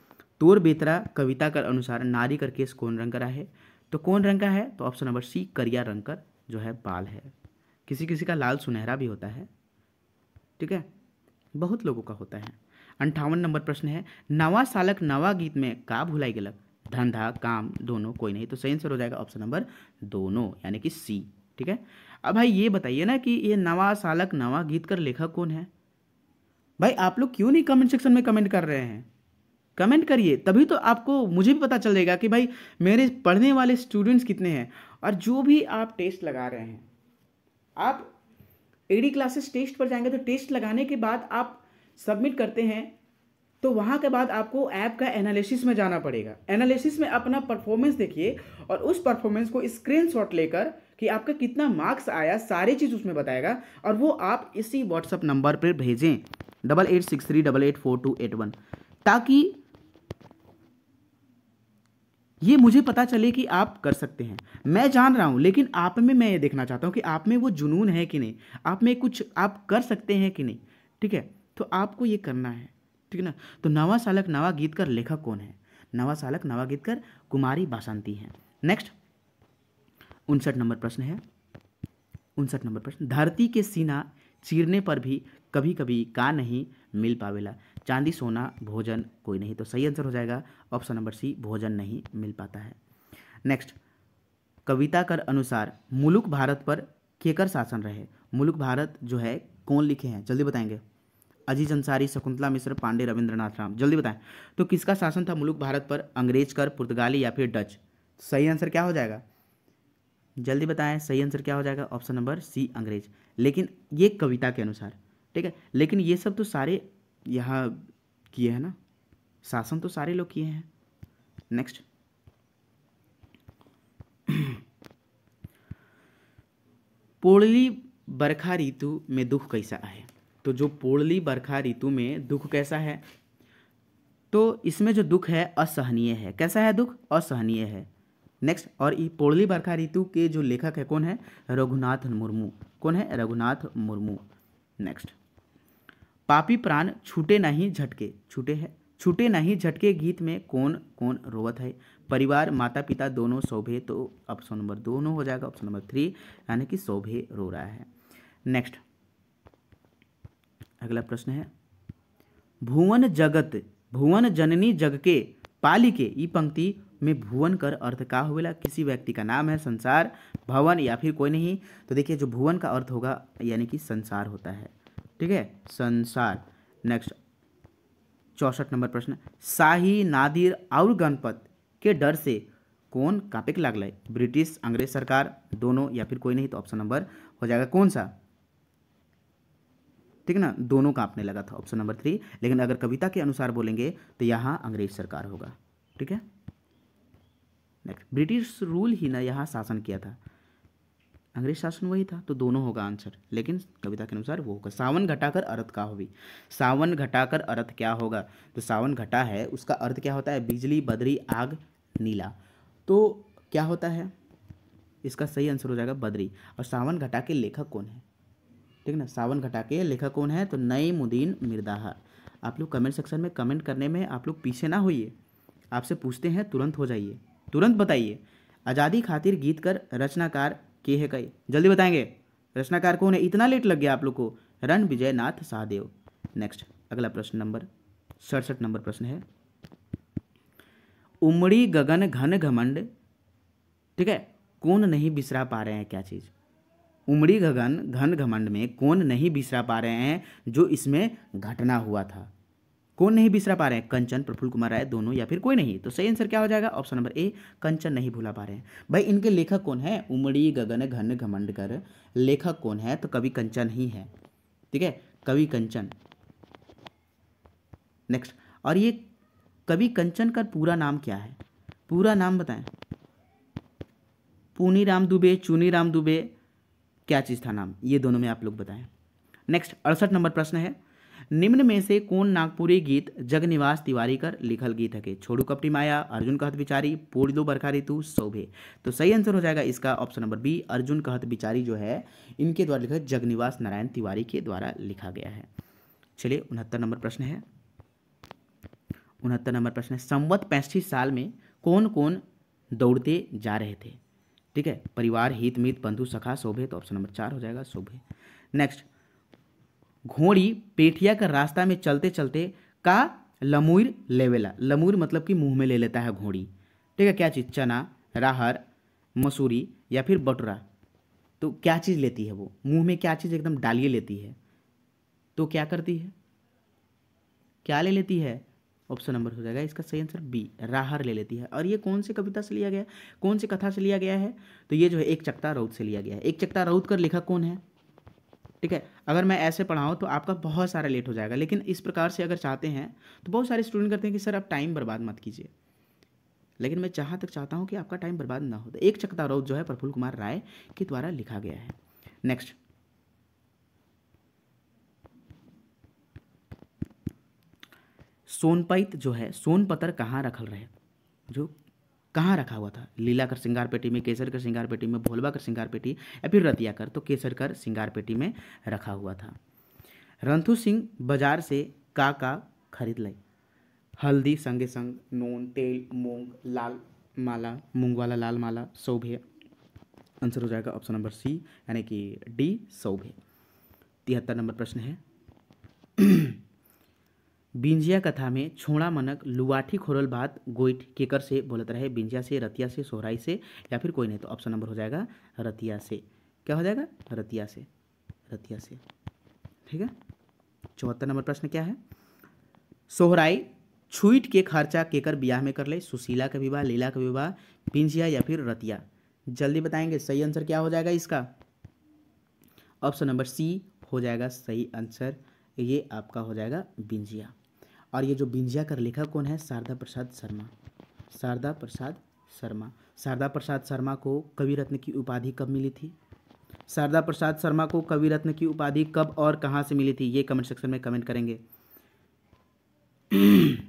तोर बेतरा कविता का अनुसार नारी कर केस कौन रंग करा है तो कौन रंग का है तो ऑप्शन नंबर सी करिया रंग कर जो है बाल है किसी किसी का लाल सुनहरा भी होता है ठीक है बहुत लोगों का होता है अंठावन नंबर प्रश्न है नवा सालक नवा गीत में का भुलाई गलत धंधा काम दोनों कोई नहीं तो सही आंसर हो जाएगा ऑप्शन नंबर दोनों यानी कि सी ठीक है अब भाई ये बताइए ना कि ये नवा सालक नवा गीतकर लेखक कौन है भाई आप लोग क्यों नहीं कमेंट सेक्शन में कमेंट कर रहे हैं कमेंट करिए तभी तो आपको मुझे भी पता चल जाएगा कि भाई मेरे पढ़ने वाले स्टूडेंट्स कितने हैं और जो भी आप टेस्ट लगा रहे हैं आप एडी क्लासेस टेस्ट पर जाएंगे तो टेस्ट लगाने के बाद आप सबमिट करते हैं तो वहाँ के बाद आपको ऐप का एनालिसिस में जाना पड़ेगा एनालिसिस में अपना परफॉर्मेंस देखिए और उस परफॉर्मेंस को स्क्रीनशॉट लेकर कि आपका कितना मार्क्स आया सारी चीज़ उसमें बताएगा और वो आप इसी व्हाट्सअप नंबर पर भेजें double eight six three double eight four two eight one ताकि ये मुझे पता चले कि आप कर सकते हैं मैं जान रहा हूँ लेकिन आप में मैं ये देखना चाहता हूँ कि आप में वो जुनून है कि नहीं आप में कुछ आप कर सकते हैं कि नहीं ठीक है तो आपको ये करना है ठीक है ना तो नवा सालक नवा गीत कर लेखक कौन है नवा सालक नवा गीत कर कुमारी बासंती हैं नेक्स्ट उनसठ नंबर प्रश्न है उनसठ नंबर प्रश्न धरती के सीना चीरने पर भी कभी कभी का नहीं मिल पावेला चांदी सोना भोजन कोई नहीं तो सही आंसर हो जाएगा ऑप्शन नंबर सी भोजन नहीं मिल पाता है नेक्स्ट कविता कर अनुसार मुलुक भारत पर केकर शासन रहे मुलुक भारत जो है कौन लिखे हैं जल्दी बताएंगे अजीज अंसारी शकुंतला मिश्र पांडे रविंद्रनाथ राम जल्दी बताएं तो किसका शासन था मुलुक भारत पर अंग्रेज कर पुर्तगाली या फिर डच सही आंसर क्या हो जाएगा जल्दी बताएं सही आंसर क्या हो जाएगा ऑप्शन नंबर सी अंग्रेज लेकिन ये कविता के अनुसार ठीक है लेकिन ये सब तो सारे यहाँ किए हैं ना शासन तो सारे लोग किए हैं नेक्स्ट [CLEARS THROAT] पोड़ली बरखा ऋतु में दुख कैसा है तो जो पोड़ली बरखा ऋतु में दुख कैसा है तो इसमें जो दुख है असहनीय है कैसा है दुख असहनीय है नेक्स्ट और ये पोड़ली बरखा ऋतु के जो लेखक है कौन है रघुनाथ मुर्मू कौन है रघुनाथ मुर्मू नेक्स्ट पापी प्राण छूटे नहीं झटके छूटे है छूटे नहीं झटके गीत में कौन कौन रोवत है परिवार माता पिता दोनों शोभे तो ऑप्शन नंबर दोनों हो जाएगा ऑप्शन नंबर थ्री यानी कि शोभे रो रहा है नेक्स्ट अगला प्रश्न है भुवन जगत भुवन जननी जग के पाली के ई पंक्ति में भुवन कर अर्थ का हो किसी व्यक्ति का नाम है संसार भवन या फिर कोई नहीं तो देखिए जो भुवन का अर्थ होगा यानी कि संसार होता है ठीक है संसार नेक्स्ट चौसठ नंबर प्रश्न शाही नादिर और गणपत के डर से कौन कापिक लागल ब्रिटिश अंग्रेज सरकार दोनों या फिर कोई नहीं तो ऑप्शन नंबर हो जाएगा कौन सा ठीक है ना दोनों का आपने लगा था ऑप्शन नंबर थ्री लेकिन अगर कविता के अनुसार बोलेंगे तो यहाँ अंग्रेज सरकार होगा ठीक है नेक्स्ट ब्रिटिश रूल ही ना यहाँ शासन किया था अंग्रेज शासन वही था तो दोनों होगा आंसर लेकिन कविता के अनुसार वो होगा सावन घटाकर अर्थ का होगी सावन घटाकर अर्थ क्या होगा तो सावन घटा है उसका अर्थ क्या होता है बिजली बदरी आग नीला तो क्या होता है इसका सही आंसर हो जाएगा बदरी और सावन घटा के लेखक कौन है ठीक ना सावन घटा के लेखक कौन है तो नई मुद्दीन मिर्दाहा आप लोग कमेंट सेक्शन में कमेंट करने में आप लोग पीछे ना होइए आपसे पूछते हैं तुरंत हो जाइए तुरंत बताइए आज़ादी खातिर गीत कर रचनाकार के है कई जल्दी बताएंगे रचनाकार कौन है इतना लेट लग गया आप लोग को रण विजय नाथ सहदेव नेक्स्ट अगला प्रश्न नंबर सड़सठ नंबर प्रश्न है उमड़ी गगन घन घमंड ठीक है कौन नहीं बिसरा पा रहे हैं क्या चीज़ उमड़ी गगन घन घमंड में कौन नहीं बिसरा पा रहे हैं जो इसमें घटना हुआ था कौन नहीं बिसरा पा रहे हैं कंचन प्रफुल्ल कुमार राय दोनों या फिर कोई नहीं तो सही आंसर क्या हो जाएगा ऑप्शन नंबर ए कंचन नहीं भूला पा रहे हैं भाई इनके लेखक कौन है उमड़ी गगन घन घमंड कर लेखक कौन है तो कवि कंचन ही है ठीक है कवि कंचन नेक्स्ट और ये कवि कंचन का पूरा नाम क्या है पूरा नाम बताएं पुनी राम दुबे चुनी राम दुबे क्या चीज़ था नाम ये दोनों में आप लोग बताएं नेक्स्ट अड़सठ नंबर प्रश्न है निम्न में से कौन नागपुरी गीत जगनिवास तिवारी कर लिखल गीत है छोड़ू कपटी माया अर्जुन कहत बिचारी पूरी दो बरखा ऋतु सौभे तो सही आंसर हो जाएगा इसका ऑप्शन नंबर बी अर्जुन कहत बिचारी जो है इनके द्वारा लिखा जगनिवास नारायण तिवारी के द्वारा लिखा गया है चलिए उनहत्तर नंबर प्रश्न है उनहत्तर नंबर प्रश्न है संवत पैंसठ साल में कौन कौन दौड़ते जा रहे थे ठीक है परिवार हित मित बंधु सखा शोभे तो ऑप्शन नंबर चार हो जाएगा शोभे नेक्स्ट घोड़ी पेठिया का रास्ता में चलते चलते का लमूर लेवेला लमूर मतलब कि मुंह में ले लेता है घोड़ी ठीक है क्या चीज़ चना राहर मसूरी या फिर बटुरा तो क्या चीज़ लेती है वो मुंह में क्या चीज़ एकदम डालिए लेती है तो क्या करती है क्या ले लेती है ऑप्शन नंबर हो जाएगा इसका सही आंसर बी राहर ले लेती है और ये कौन सी कविता से लिया गया कौन सी कथा से लिया गया है तो ये जो है एक चकता राउत से लिया गया है एक चकता राउत कर लिखा कौन है ठीक है अगर मैं ऐसे पढ़ाऊँ तो आपका बहुत सारा लेट हो जाएगा लेकिन इस प्रकार से अगर चाहते हैं तो बहुत सारे स्टूडेंट करते हैं कि सर आप टाइम बर्बाद मत कीजिए लेकिन मैं जहाँ तक चाहता हूँ कि आपका टाइम बर्बाद ना हो एक चकता राउत जो है प्रफुल्ल कुमार राय के द्वारा लिखा गया है नेक्स्ट सोनपैत जो है सोन कहाँ रखल रहे जो कहाँ रखा हुआ था लीला कर श्रृंगार पेटी में केसर कर श्रृंगार पेटी में भोलवा कर श्रृंगार पेटी या फिर रतिया कर तो केसर कर श्रृंगार पेटी में रखा हुआ था रंथु सिंह बाजार से का का खरीद लाई हल्दी संगे संग नून तेल मूंग लाल माला मूंग वाला लाल माला सौभे आंसर हो जाएगा ऑप्शन नंबर सी यानी कि डी सौभे तिहत्तर नंबर प्रश्न है बिंजिया कथा में छोड़ा मनक लुवाठी खोरल बात गोइठ केकर से बोलत रहे बिंजिया से रतिया से सोहराई से या फिर कोई नहीं तो ऑप्शन नंबर हो जाएगा रतिया से क्या हो जाएगा रतिया से रतिया से ठीक है चौहत्तर नंबर प्रश्न क्या है सोहराई छुईट के खर्चा केकर ब्याह में कर ले सुशीला का विवाह लीला का विवाह बिंजिया या फिर रतिया जल्दी बताएंगे सही आंसर क्या हो जाएगा इसका ऑप्शन नंबर सी हो जाएगा सही आंसर ये आपका हो जाएगा बिंजिया और ये जो बिंजिया का लेखक कौन है शारदा प्रसाद शर्मा शारदा प्रसाद शर्मा शारदा प्रसाद शर्मा को कवि रत्न की उपाधि कब मिली थी शारदा प्रसाद शर्मा को कवि रत्न की उपाधि कब और कहाँ से मिली थी ये कमेंट सेक्शन में कमेंट करेंगे [CLEARS THROAT]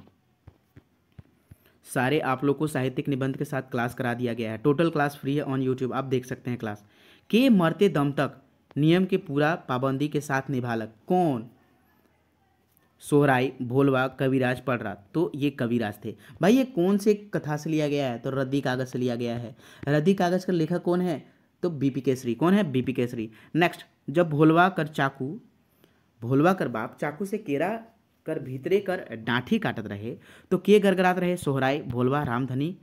सारे आप लोग को साहित्यिक निबंध के साथ क्लास करा दिया गया है टोटल क्लास फ्री है ऑन यूट्यूब आप देख सकते हैं क्लास के मरते दम तक नियम के पूरा पाबंदी के साथ निभालक कौन सोहराई भोलवा कविराज रहा तो ये कविराज थे भाई ये कौन से कथा से लिया गया है तो रद्दी कागज से लिया गया है रद्दी कागज का लेखक कौन है तो बीपी केसरी कौन है बीपी केसरी नेक्स्ट जब भोलवा कर चाकू भोलवा कर बाप चाकू से केरा कर भीतरे कर डांठी काटत रहे तो के गड़गड़ात रहे सोहराई भोलवा रामधनी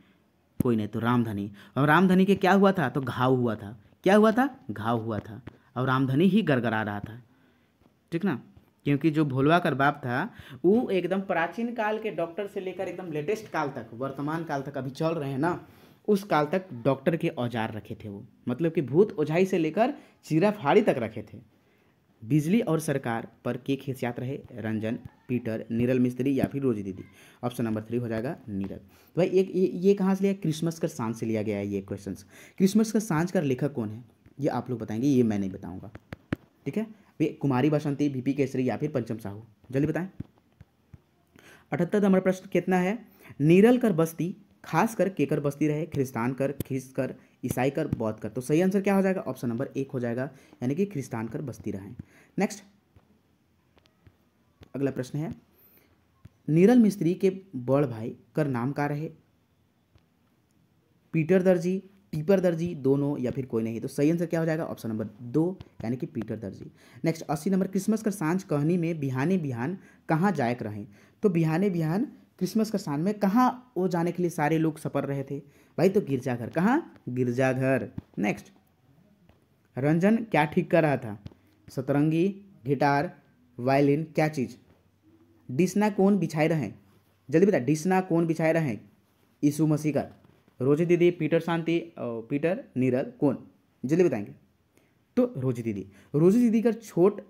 कोई नहीं तो रामधनी और रामधनी के क्या हुआ था तो घाव हुआ था क्या हुआ था घाव हुआ था और रामधनी ही गड़गड़ा रहा था ठीक ना क्योंकि जो भोलवा कर बाप था वो एकदम प्राचीन काल के डॉक्टर से लेकर एकदम लेटेस्ट काल तक वर्तमान काल तक अभी चल रहे हैं ना उस काल तक डॉक्टर के औजार रखे थे वो मतलब कि भूत ओझाई से लेकर चीरा फाड़ी तक रखे थे बिजली और सरकार पर के खेसियात रहे रंजन पीटर नीरल मिस्त्री या फिर रोजी दीदी ऑप्शन नंबर थ्री हो जाएगा नीरल तो भाई एक ये, ये कहाँ से लिया क्रिसमस का सांझ से लिया गया है ये क्वेश्चन क्रिसमस का सांझ का लेखक कौन है ये आप लोग बताएंगे ये मैं नहीं बताऊँगा ठीक है वे कुमारी बसंती बीपी केसरी या फिर पंचम साहू जल्दी बताएं अठहत्तर नंबर प्रश्न कितना है नीरल कर बस्ती कर केकर बस्ती रहे ख्रिस्तान कर ख्रिस्त कर ईसाई कर बौद्ध कर तो सही आंसर क्या हो जाएगा ऑप्शन नंबर एक हो जाएगा यानी कि ख्रिस्तान कर बस्ती रहे नेक्स्ट अगला प्रश्न है नीरल मिस्त्री के बड़ भाई कर नाम का रहे पीटर दर्जी पीपर दर्जी दोनों या फिर कोई नहीं तो सही आंसर क्या हो जाएगा ऑप्शन नंबर दो यानी कि पीटर दर्जी नेक्स्ट अस्सी नंबर क्रिसमस का सांझ कहनी में बिहाने बिहान कहाँ जायक रहें तो बिहाने बिहान क्रिसमस का सांझ में कहाँ वो जाने के लिए सारे लोग सफर रहे थे भाई तो गिरजाघर कहाँ गिरजाघर नेक्स्ट रंजन क्या ठीक कर रहा था सतरंगी गिटार वायलिन क्या चीज़ डिसना कौन बिछाए रहें जल्दी बता डिसना कौन बिछाए रहें यीशु मसीह का रोजी दीदी पीटर शांति पीटर नीरल कौन जल्दी बताएंगे तो रोजी दीदी रोजी दीदी का छोट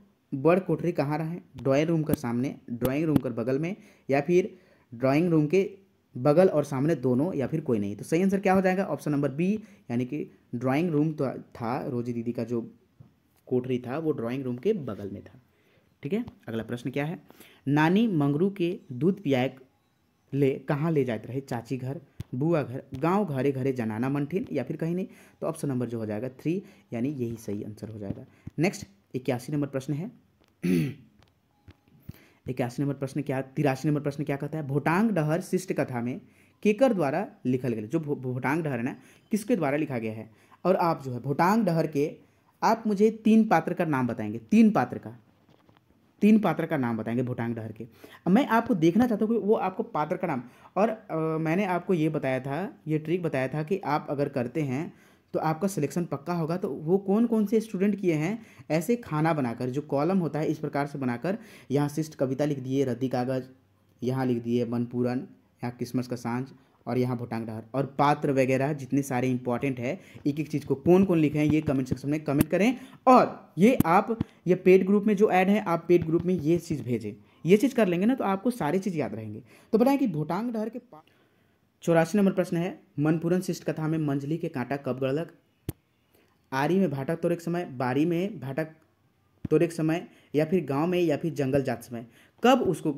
बड़ कोठरी कहाँ रहा है ड्राइंग रूम का सामने ड्राइंग रूम का बगल में या फिर ड्राइंग रूम के बगल और सामने दोनों या फिर कोई नहीं तो सही आंसर क्या हो जाएगा ऑप्शन नंबर बी यानी कि ड्राइंग रूम तो था रोजी दीदी का जो कोठरी था वो ड्राइंग रूम के बगल में था ठीक है अगला प्रश्न क्या है नानी मंगरू के दूध पियाए ले कहाँ ले जाते रहे चाची घर बुआ घर गांव घरे घरे जनाना मंठिन या फिर कहीं नहीं तो ऑप्शन नंबर जो हो जाएगा थ्री यानी यही सही आंसर हो जाएगा नेक्स्ट इक्यासी नंबर प्रश्न है [CLEARS THROAT] इक्यासी नंबर प्रश्न क्या तिरासी नंबर प्रश्न क्या कहता है भोटांग डहर शिष्ट कथा में केकर द्वारा लिखल गया जो भोटांग डहर है ना किसके द्वारा लिखा गया है और आप जो है भोटांग डहर के आप मुझे तीन पात्र का नाम बताएंगे तीन पात्र का तीन पात्र का नाम बताएंगे भूटांग डहर के अब मैं आपको देखना चाहता हूँ कि वो आपको पात्र का नाम और आ, मैंने आपको ये बताया था ये ट्रिक बताया था कि आप अगर करते हैं तो आपका सिलेक्शन पक्का होगा तो वो कौन कौन से स्टूडेंट किए हैं ऐसे खाना बनाकर जो कॉलम होता है इस प्रकार से बनाकर यहाँ शिष्ट कविता लिख दिए रद्दी कागज़ यहाँ लिख दिए मनपूरन यहाँ क्रिसमस का सांझ और यहाँ भूटान डहर और पात्र वगैरह जितने सारे इंपॉर्टेंट है एक एक चीज़ को कौन कौन लिखे हैं ये कमेंट सेक्शन में कमेंट करें और ये आप ये पेड ग्रुप में जो ऐड है आप पेड ग्रुप में ये चीज़ भेजें ये चीज़ कर लेंगे ना तो आपको सारी चीज़ याद रहेंगे तो बताएं कि भूटान डहर के चौरासी नंबर प्रश्न है मनपुरन शिष्ट कथा में मंजली के कांटा कब गड़लक आरी में भाटक तोड़े समय बारी में भाटक तोड़े समय या फिर गांव में या फिर जंगल जात समय कब उसको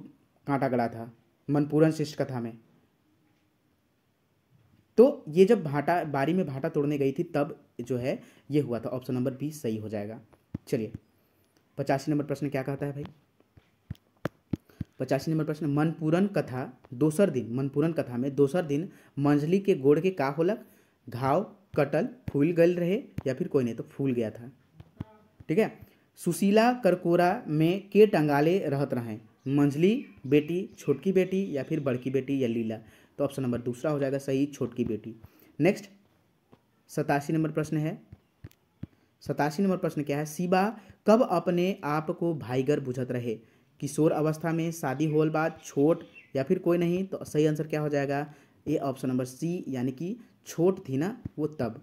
कांटा गड़ा था मनपुरन शिष्ट कथा में तो ये जब भाटा बारी में भाटा तोड़ने गई थी तब जो है ये हुआ था ऑप्शन नंबर बी सही हो जाएगा चलिए पचासी नंबर प्रश्न क्या कहता है भाई पचासी नंबर प्रश्न मनपूरन कथा दोसर दिन मनपूरन कथा में दोसर दिन मंजली के गोड़ के का होलक घाव कटल फूल गल रहे या फिर कोई नहीं तो फूल गया था ठीक है सुशीला करकोरा में के टंगाले रहत रहें मंजली बेटी छोटकी बेटी या फिर बड़की बेटी या लीला तो ऑप्शन नंबर दूसरा हो जाएगा सही छोट की बेटी नेक्स्ट सतासी नंबर प्रश्न है सतासी नंबर प्रश्न क्या है सिबा कब अपने आप को भाईगर बुझत रहे किशोर अवस्था में शादी होल बाद छोट या फिर कोई नहीं तो सही आंसर क्या हो जाएगा ये ऑप्शन नंबर सी यानी कि छोट थी ना वो तब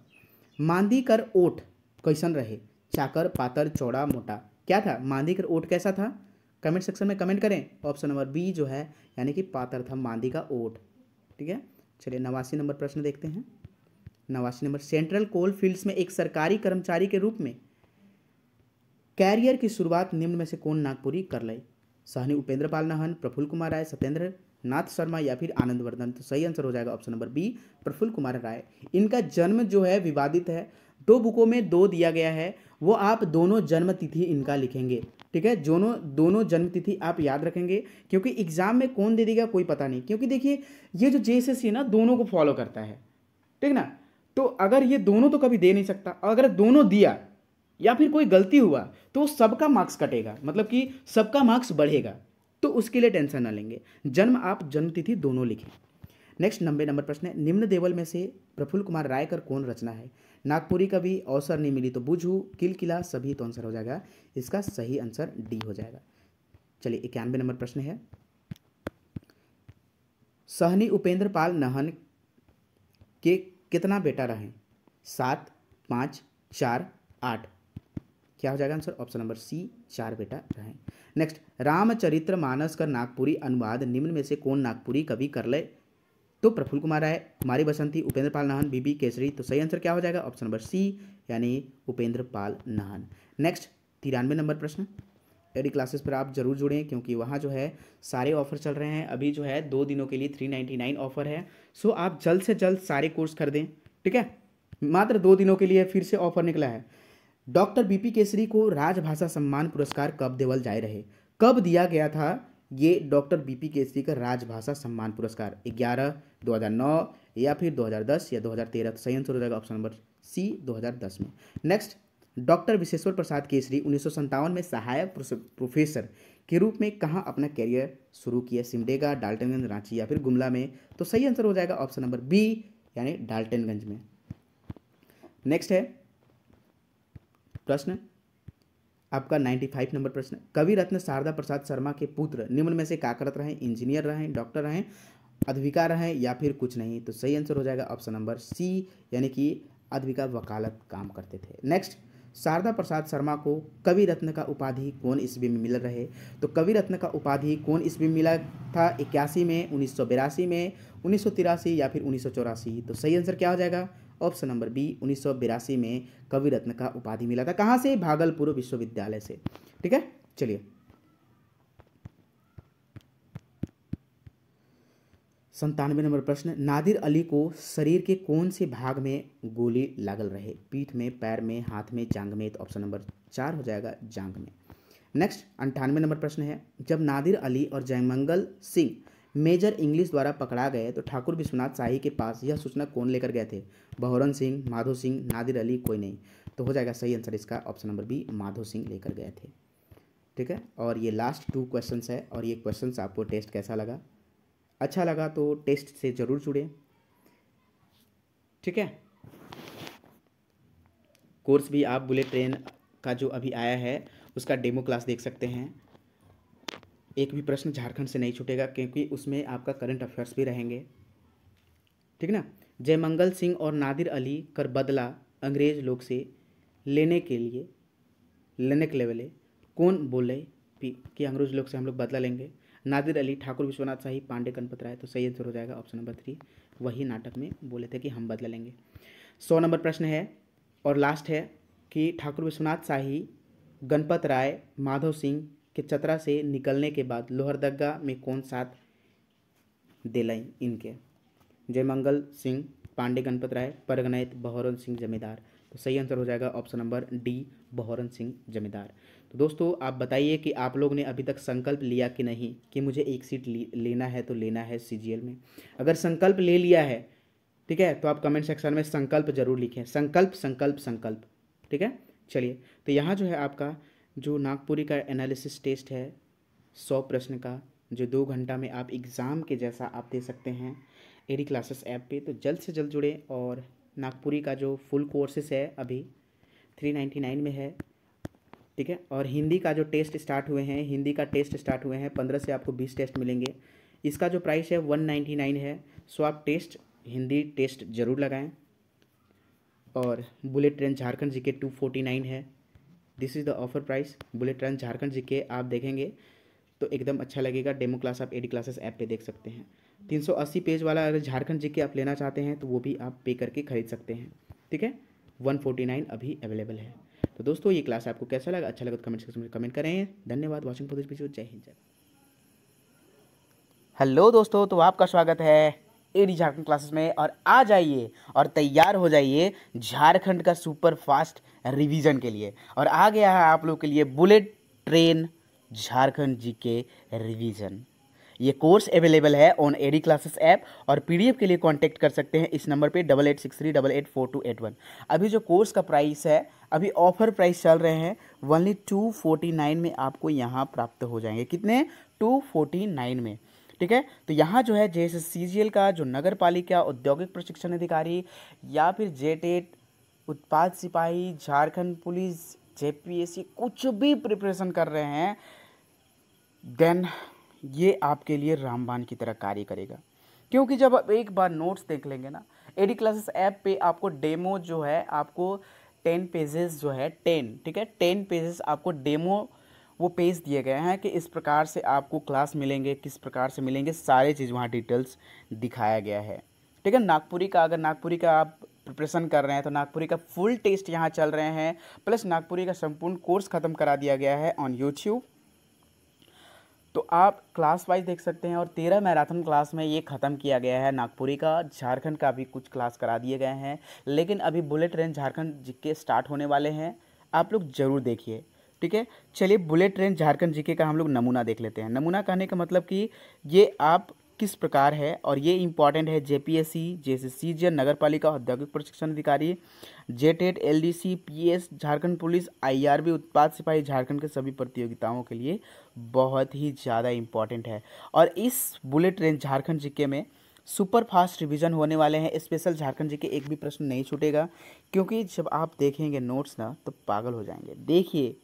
मांदी कर ओठ कैसन रहे चाकर पातर चौड़ा मोटा क्या था मांदी कर ओठ कैसा था कमेंट सेक्शन में कमेंट करें ऑप्शन नंबर बी जो है यानी कि पातर था मांदी का ओठ ठीक है चलिए नवासी नंबर प्रश्न देखते हैं नवासी नंबर सेंट्रल कोल फील्ड्स में एक सरकारी कर्मचारी के रूप में कैरियर की शुरुआत निम्न में से कौन नागपुरी कर लाई सहनी उपेंद्र पाल नाहन प्रफुल्ल कुमार राय सत्येंद्र नाथ शर्मा या फिर आनंद वर्धन तो सही आंसर हो जाएगा option number B Prafulla Kumar Rai इनका जन्म जो है विवादित है दो बुकों में दो दिया गया है वो आप दोनों जन्म तिथि इनका लिखेंगे ठीक है दोनों दोनों जन्मतिथि आप याद रखेंगे क्योंकि एग्जाम में कौन दे देगा कोई पता नहीं क्योंकि देखिए ये जो जे है ना दोनों को फॉलो करता है ठीक ना तो अगर ये दोनों तो कभी दे नहीं सकता अगर दोनों दिया या फिर कोई गलती हुआ तो सबका मार्क्स कटेगा मतलब कि सबका मार्क्स बढ़ेगा तो उसके लिए टेंशन ना लेंगे जन्म आप जन्मतिथि दोनों लिखें नेक्स्ट नंबे नंबर प्रश्न है निम्न देवल में से प्रफुल्ल कुमार रायकर कौन रचना है नागपुरी का भी अवसर नहीं मिली तो बुझू किल किला सभी तो आंसर हो जाएगा इसका सही आंसर डी हो जाएगा चलिए इक्यानवे नंबर प्रश्न है सहनी उपेंद्र पाल नहन के कितना बेटा रहे सात पाँच चार आठ क्या हो जाएगा आंसर ऑप्शन नंबर सी चार बेटा रहे नेक्स्ट रामचरित्र मानस का नागपुरी अनुवाद निम्न में से कौन नागपुरी कवि ले तो प्रफुल्ल कुमार राय कुमारी बसंती उपेंद्र पाल नाहन बीबी केसरी तो सही आंसर क्या हो जाएगा ऑप्शन नंबर सी यानी उपेंद्र पाल नाहन नेक्स्ट तिरानवे नंबर प्रश्न एडी क्लासेस पर आप जरूर जुड़ें क्योंकि वहाँ जो है सारे ऑफर चल रहे हैं अभी जो है दो दिनों के लिए थ्री नाइन्टी नाइन ऑफर है सो आप जल्द से जल्द सारे कोर्स कर दें ठीक है मात्र दो दिनों के लिए फिर से ऑफर निकला है डॉक्टर बीपी केसरी को राजभाषा सम्मान पुरस्कार कब देवल जाए रहे कब दिया गया था ये डॉक्टर पी केसरी का राजभाषा सम्मान पुरस्कार ग्यारह दो हज़ार नौ या फिर 2010 या 2013 सही आंसर हो जाएगा ऑप्शन नंबर सी 2010 में नेक्स्ट डॉक्टर विशेश्वर प्रसाद केसरी उन्नीस में सहायक प्रोफेसर के रूप में कहाँ अपना कैरियर शुरू किया सिमडेगा डाल्टनगंज रांची या फिर गुमला में तो सही आंसर हो जाएगा ऑप्शन नंबर बी यानी डाल्टनगंज में नेक्स्ट है प्रश्न आपका 95 नंबर प्रश्न कवि रत्न शारदा प्रसाद शर्मा के पुत्र निम्न में से काकरत रहे इंजीनियर रहे डॉक्टर रहे अधविका रहे या फिर कुछ नहीं तो सही आंसर हो जाएगा ऑप्शन नंबर सी यानी कि अधविका वकालत काम करते थे नेक्स्ट शारदा प्रसाद शर्मा को कवि रत्न का उपाधि कौन ईस्वी में मिल रहे तो कवि रत्न का उपाधि कौन ईस्वी में मिला था इक्यासी में उन्नीस में उन्नीस या फिर उन्नीस तो सही आंसर क्या हो जाएगा ऑप्शन नंबर बी उन्नीस में कवि रत्न का उपाधि मिला था कहाँ से भागलपुर विश्वविद्यालय से ठीक है चलिए संतानवे नंबर प्रश्न नादिर अली को शरीर के कौन से भाग में गोली लागल रहे पीठ में पैर में हाथ में जांग में तो ऑप्शन नंबर चार हो जाएगा जांग में नेक्स्ट अंठानवे नंबर प्रश्न है जब नादिर अली और जयमंगल सिंह मेजर इंग्लिश द्वारा पकड़ा गए तो ठाकुर विश्वनाथ शाही के पास यह सूचना कौन लेकर गए थे बहुरन सिंह माधो सिंह नादिर अली कोई नहीं तो हो जाएगा सही आंसर इसका option number B Madho Singh लेकर गए थे ठीक है और ये लास्ट टू क्वेश्चन है और ये क्वेश्चन आपको टेस्ट कैसा लगा अच्छा लगा तो टेस्ट से ज़रूर जुड़े ठीक है कोर्स भी आप बुलेट ट्रेन का जो अभी आया है उसका डेमो क्लास देख सकते हैं एक भी प्रश्न झारखंड से नहीं छूटेगा क्योंकि उसमें आपका करंट अफेयर्स भी रहेंगे ठीक ना जयमंगल सिंह और नादिर अली कर बदला अंग्रेज लोग से लेने के लिए लेने के लेवल कौन बोले कि अंग्रेज लोग से हम लोग बदला लेंगे नादिर अली ठाकुर विश्वनाथ शाही पांडे गणपत राय तो सही आंसर हो जाएगा ऑप्शन नंबर थ्री वही नाटक में बोले थे कि हम बदला लेंगे सौ नंबर प्रश्न है और लास्ट है कि ठाकुर विश्वनाथ शाही गणपत राय माधव सिंह कि चतरा से निकलने के बाद लोहरदगा में कौन साथ दिलाई इनके जयमंगल सिंह पांडे गणपत राय परगनायत बहोरन सिंह जमींदार तो सही आंसर हो जाएगा option number D Bahoran Singh जमींदार तो दोस्तों आप बताइए कि आप लोग ने अभी तक संकल्प लिया कि नहीं कि मुझे एक सीट लेना है तो लेना है सीजीएल में अगर संकल्प ले लिया है ठीक है तो आप कमेंट सेक्शन में संकल्प जरूर लिखें संकल्प संकल्प संकल्प ठीक है चलिए तो यहाँ जो है आपका जो नागपुरी का एनालिसिस टेस्ट है सौ प्रश्न का जो दो घंटा में आप एग्ज़ाम के जैसा आप दे सकते हैं एडी क्लासेस ऐप पे तो जल्द से जल्द जुड़े और नागपुरी का जो फुल कोर्सेस है अभी थ्री नाइन्टी नाइन में है ठीक है और हिंदी का जो टेस्ट स्टार्ट हुए हैं हिंदी का टेस्ट स्टार्ट हुए हैं पंद्रह से आपको बीस टेस्ट मिलेंगे इसका जो प्राइस है वन नाइन्टी नाइन है सो आप टेस्ट हिंदी टेस्ट ज़रूर लगाएं और bullet train Jharkhand G K two forty nine है this is the offer price bullet train Jharkhand G K आप देखेंगे तो एकदम अच्छा लगेगा डेमो क्लास आप एडी क्लासेस ऐप पे देख सकते हैं 380 पेज वाला अगर झारखंड जी के आप लेना चाहते हैं तो वो भी आप पे करके खरीद सकते हैं ठीक है 149 अभी अवेलेबल है तो दोस्तों ये क्लास आपको कैसा लगा अच्छा लगा तो कमेंट सेक्शन में कमेंट करें धन्यवाद वॉचिंग फॉर दिस वीडियो जय हिंद जय हेलो दोस्तों तो आपका स्वागत है एडी झारखंड क्लासेस में और आ जाइए और तैयार हो जाइए झारखंड का सुपर फास्ट रिवीजन के लिए और आ गया है आप लोग के लिए bullet train Jharkhand G K revision ये कोर्स अवेलेबल है ऑन एडी क्लासेस ऐप और पीडीएफ के लिए कांटेक्ट कर सकते हैं इस नंबर पे double eight six three double eight four two eight one अभी जो कोर्स का प्राइस है अभी ऑफर प्राइस चल रहे हैं वनली टू फोर्टी नाइन में आपको यहाँ प्राप्त हो जाएंगे कितने टू फोर्टी नाइन में ठीक है तो यहाँ जो है जे एस का जो नगर पालिका औद्योगिक प्रशिक्षण अधिकारी या फिर जेटेट उत्पाद सिपाही झारखंड पुलिस जेपीएससी कुछ भी प्रिपरेशन कर रहे हैं देन ये आपके लिए रामबान की तरह कार्य करेगा क्योंकि जब आप एक बार नोट्स देख लेंगे ना एडी क्लासेस ऐप पे आपको डेमो जो है आपको टेन पेजेस जो है टेन ठीक है टेन पेजेस आपको डेमो वो पेज दिए गए हैं कि इस प्रकार से आपको क्लास मिलेंगे किस प्रकार से मिलेंगे सारे चीज़ वहाँ डिटेल्स दिखाया गया है ठीक है नागपुरी का अगर नागपुरी का आप प्रिपरेशन कर रहे हैं तो नागपुरी का फुल टेस्ट यहाँ चल रहे हैं प्लस नागपुरी का संपूर्ण कोर्स ख़त्म करा दिया गया है ऑन यूट्यूब तो आप क्लास वाइज देख सकते हैं और तेरह मैराथन क्लास में ये ख़त्म किया गया है नागपुरी का झारखंड का भी कुछ क्लास करा दिए गए हैं लेकिन अभी बुलेट ट्रेन झारखंड के स्टार्ट होने वाले हैं आप लोग ज़रूर देखिए ठीक है चलिए बुलेट ट्रेन झारखंड जीके का हम लोग नमूना देख लेते हैं नमूना कहने का मतलब कि ये आप किस प्रकार है और ये इंपॉर्टेंट है जेपीएससी जैसे सी जी नगर पालिका औद्योगिक प्रशिक्षण अधिकारी जेटेड LDC PS Jharkhand police IRB उत्पाद सिपाही झारखंड के सभी प्रतियोगिताओं के लिए बहुत ही ज़्यादा इंपॉर्टेंट है और इस बुलेट ट्रेन झारखंड जिके में सुपर फास्ट रिविज़न होने वाले हैं स्पेशल झारखंड जी एक भी प्रश्न नहीं छूटेगा क्योंकि जब आप देखेंगे नोट्स ना तो पागल हो जाएंगे देखिए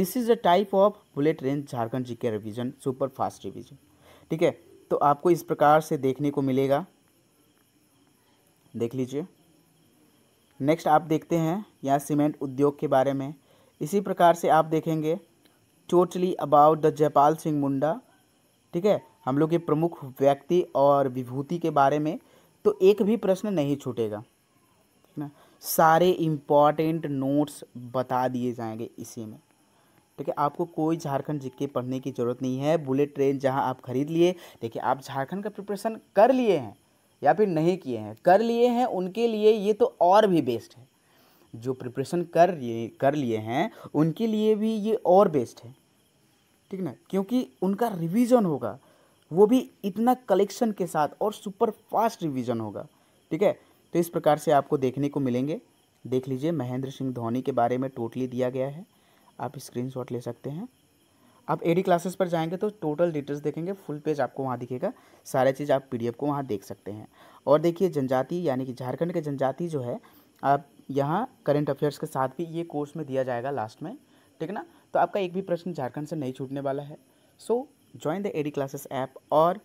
this is a type of bullet train Jharkhand G K revision super fast revision ठीक है तो आपको इस प्रकार से देखने को मिलेगा देख लीजिए नेक्स्ट आप देखते हैं यहाँ सीमेंट उद्योग के बारे में इसी प्रकार से आप देखेंगे totally about the Jaipal Singh Munda ठीक है हम लोग के प्रमुख व्यक्ति और विभूति के बारे में तो एक भी प्रश्न नहीं छूटेगा ना सारे इम्पॉर्टेंट नोट्स बता दिए जाएंगे इसी में ठीक है आपको कोई झारखंड जीके पढ़ने की ज़रूरत नहीं है बुलेट ट्रेन जहां आप खरीद लिए देखिए आप झारखंड का प्रिपरेशन कर लिए हैं या फिर नहीं किए हैं कर लिए हैं उनके लिए ये तो और भी बेस्ट है जो प्रिपरेशन कर लिए कर लिए हैं उनके लिए भी ये और बेस्ट है ठीक ना क्योंकि उनका रिवीजन होगा वो भी इतना कलेक्शन के साथ और सुपर फास्ट रिवीजन होगा ठीक है तो इस प्रकार से आपको देखने को मिलेंगे देख लीजिए महेंद्र सिंह धोनी के बारे में टोटली दिया गया है आप स्क्रीनशॉट ले सकते हैं आप एडी क्लासेस पर जाएंगे तो टोटल डिटेल्स देखेंगे फुल पेज आपको वहाँ दिखेगा सारे चीज़ आप पीडीएफ को वहाँ देख सकते हैं और देखिए जनजाति यानी कि झारखंड के जनजाति जो है आप यहाँ करंट अफेयर्स के साथ भी ये कोर्स में दिया जाएगा लास्ट में ठीक ना तो आपका एक भी प्रश्न झारखंड से नहीं छूटने वाला है so join the AD classes app और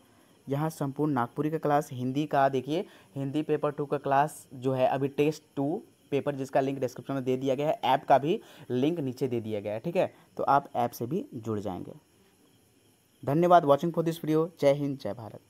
यहाँ संपूर्ण नागपुरी का क्लास हिंदी का देखिए हिंदी पेपर टू का क्लास जो है अभी टेस्ट टू पेपर जिसका लिंक डिस्क्रिप्शन में दे दिया गया है ऐप का भी लिंक नीचे दे दिया गया है ठीक है तो आप ऐप से भी जुड़ जाएंगे धन्यवाद वॉचिंग फॉर दिस वीडियो जय हिंद जय भारत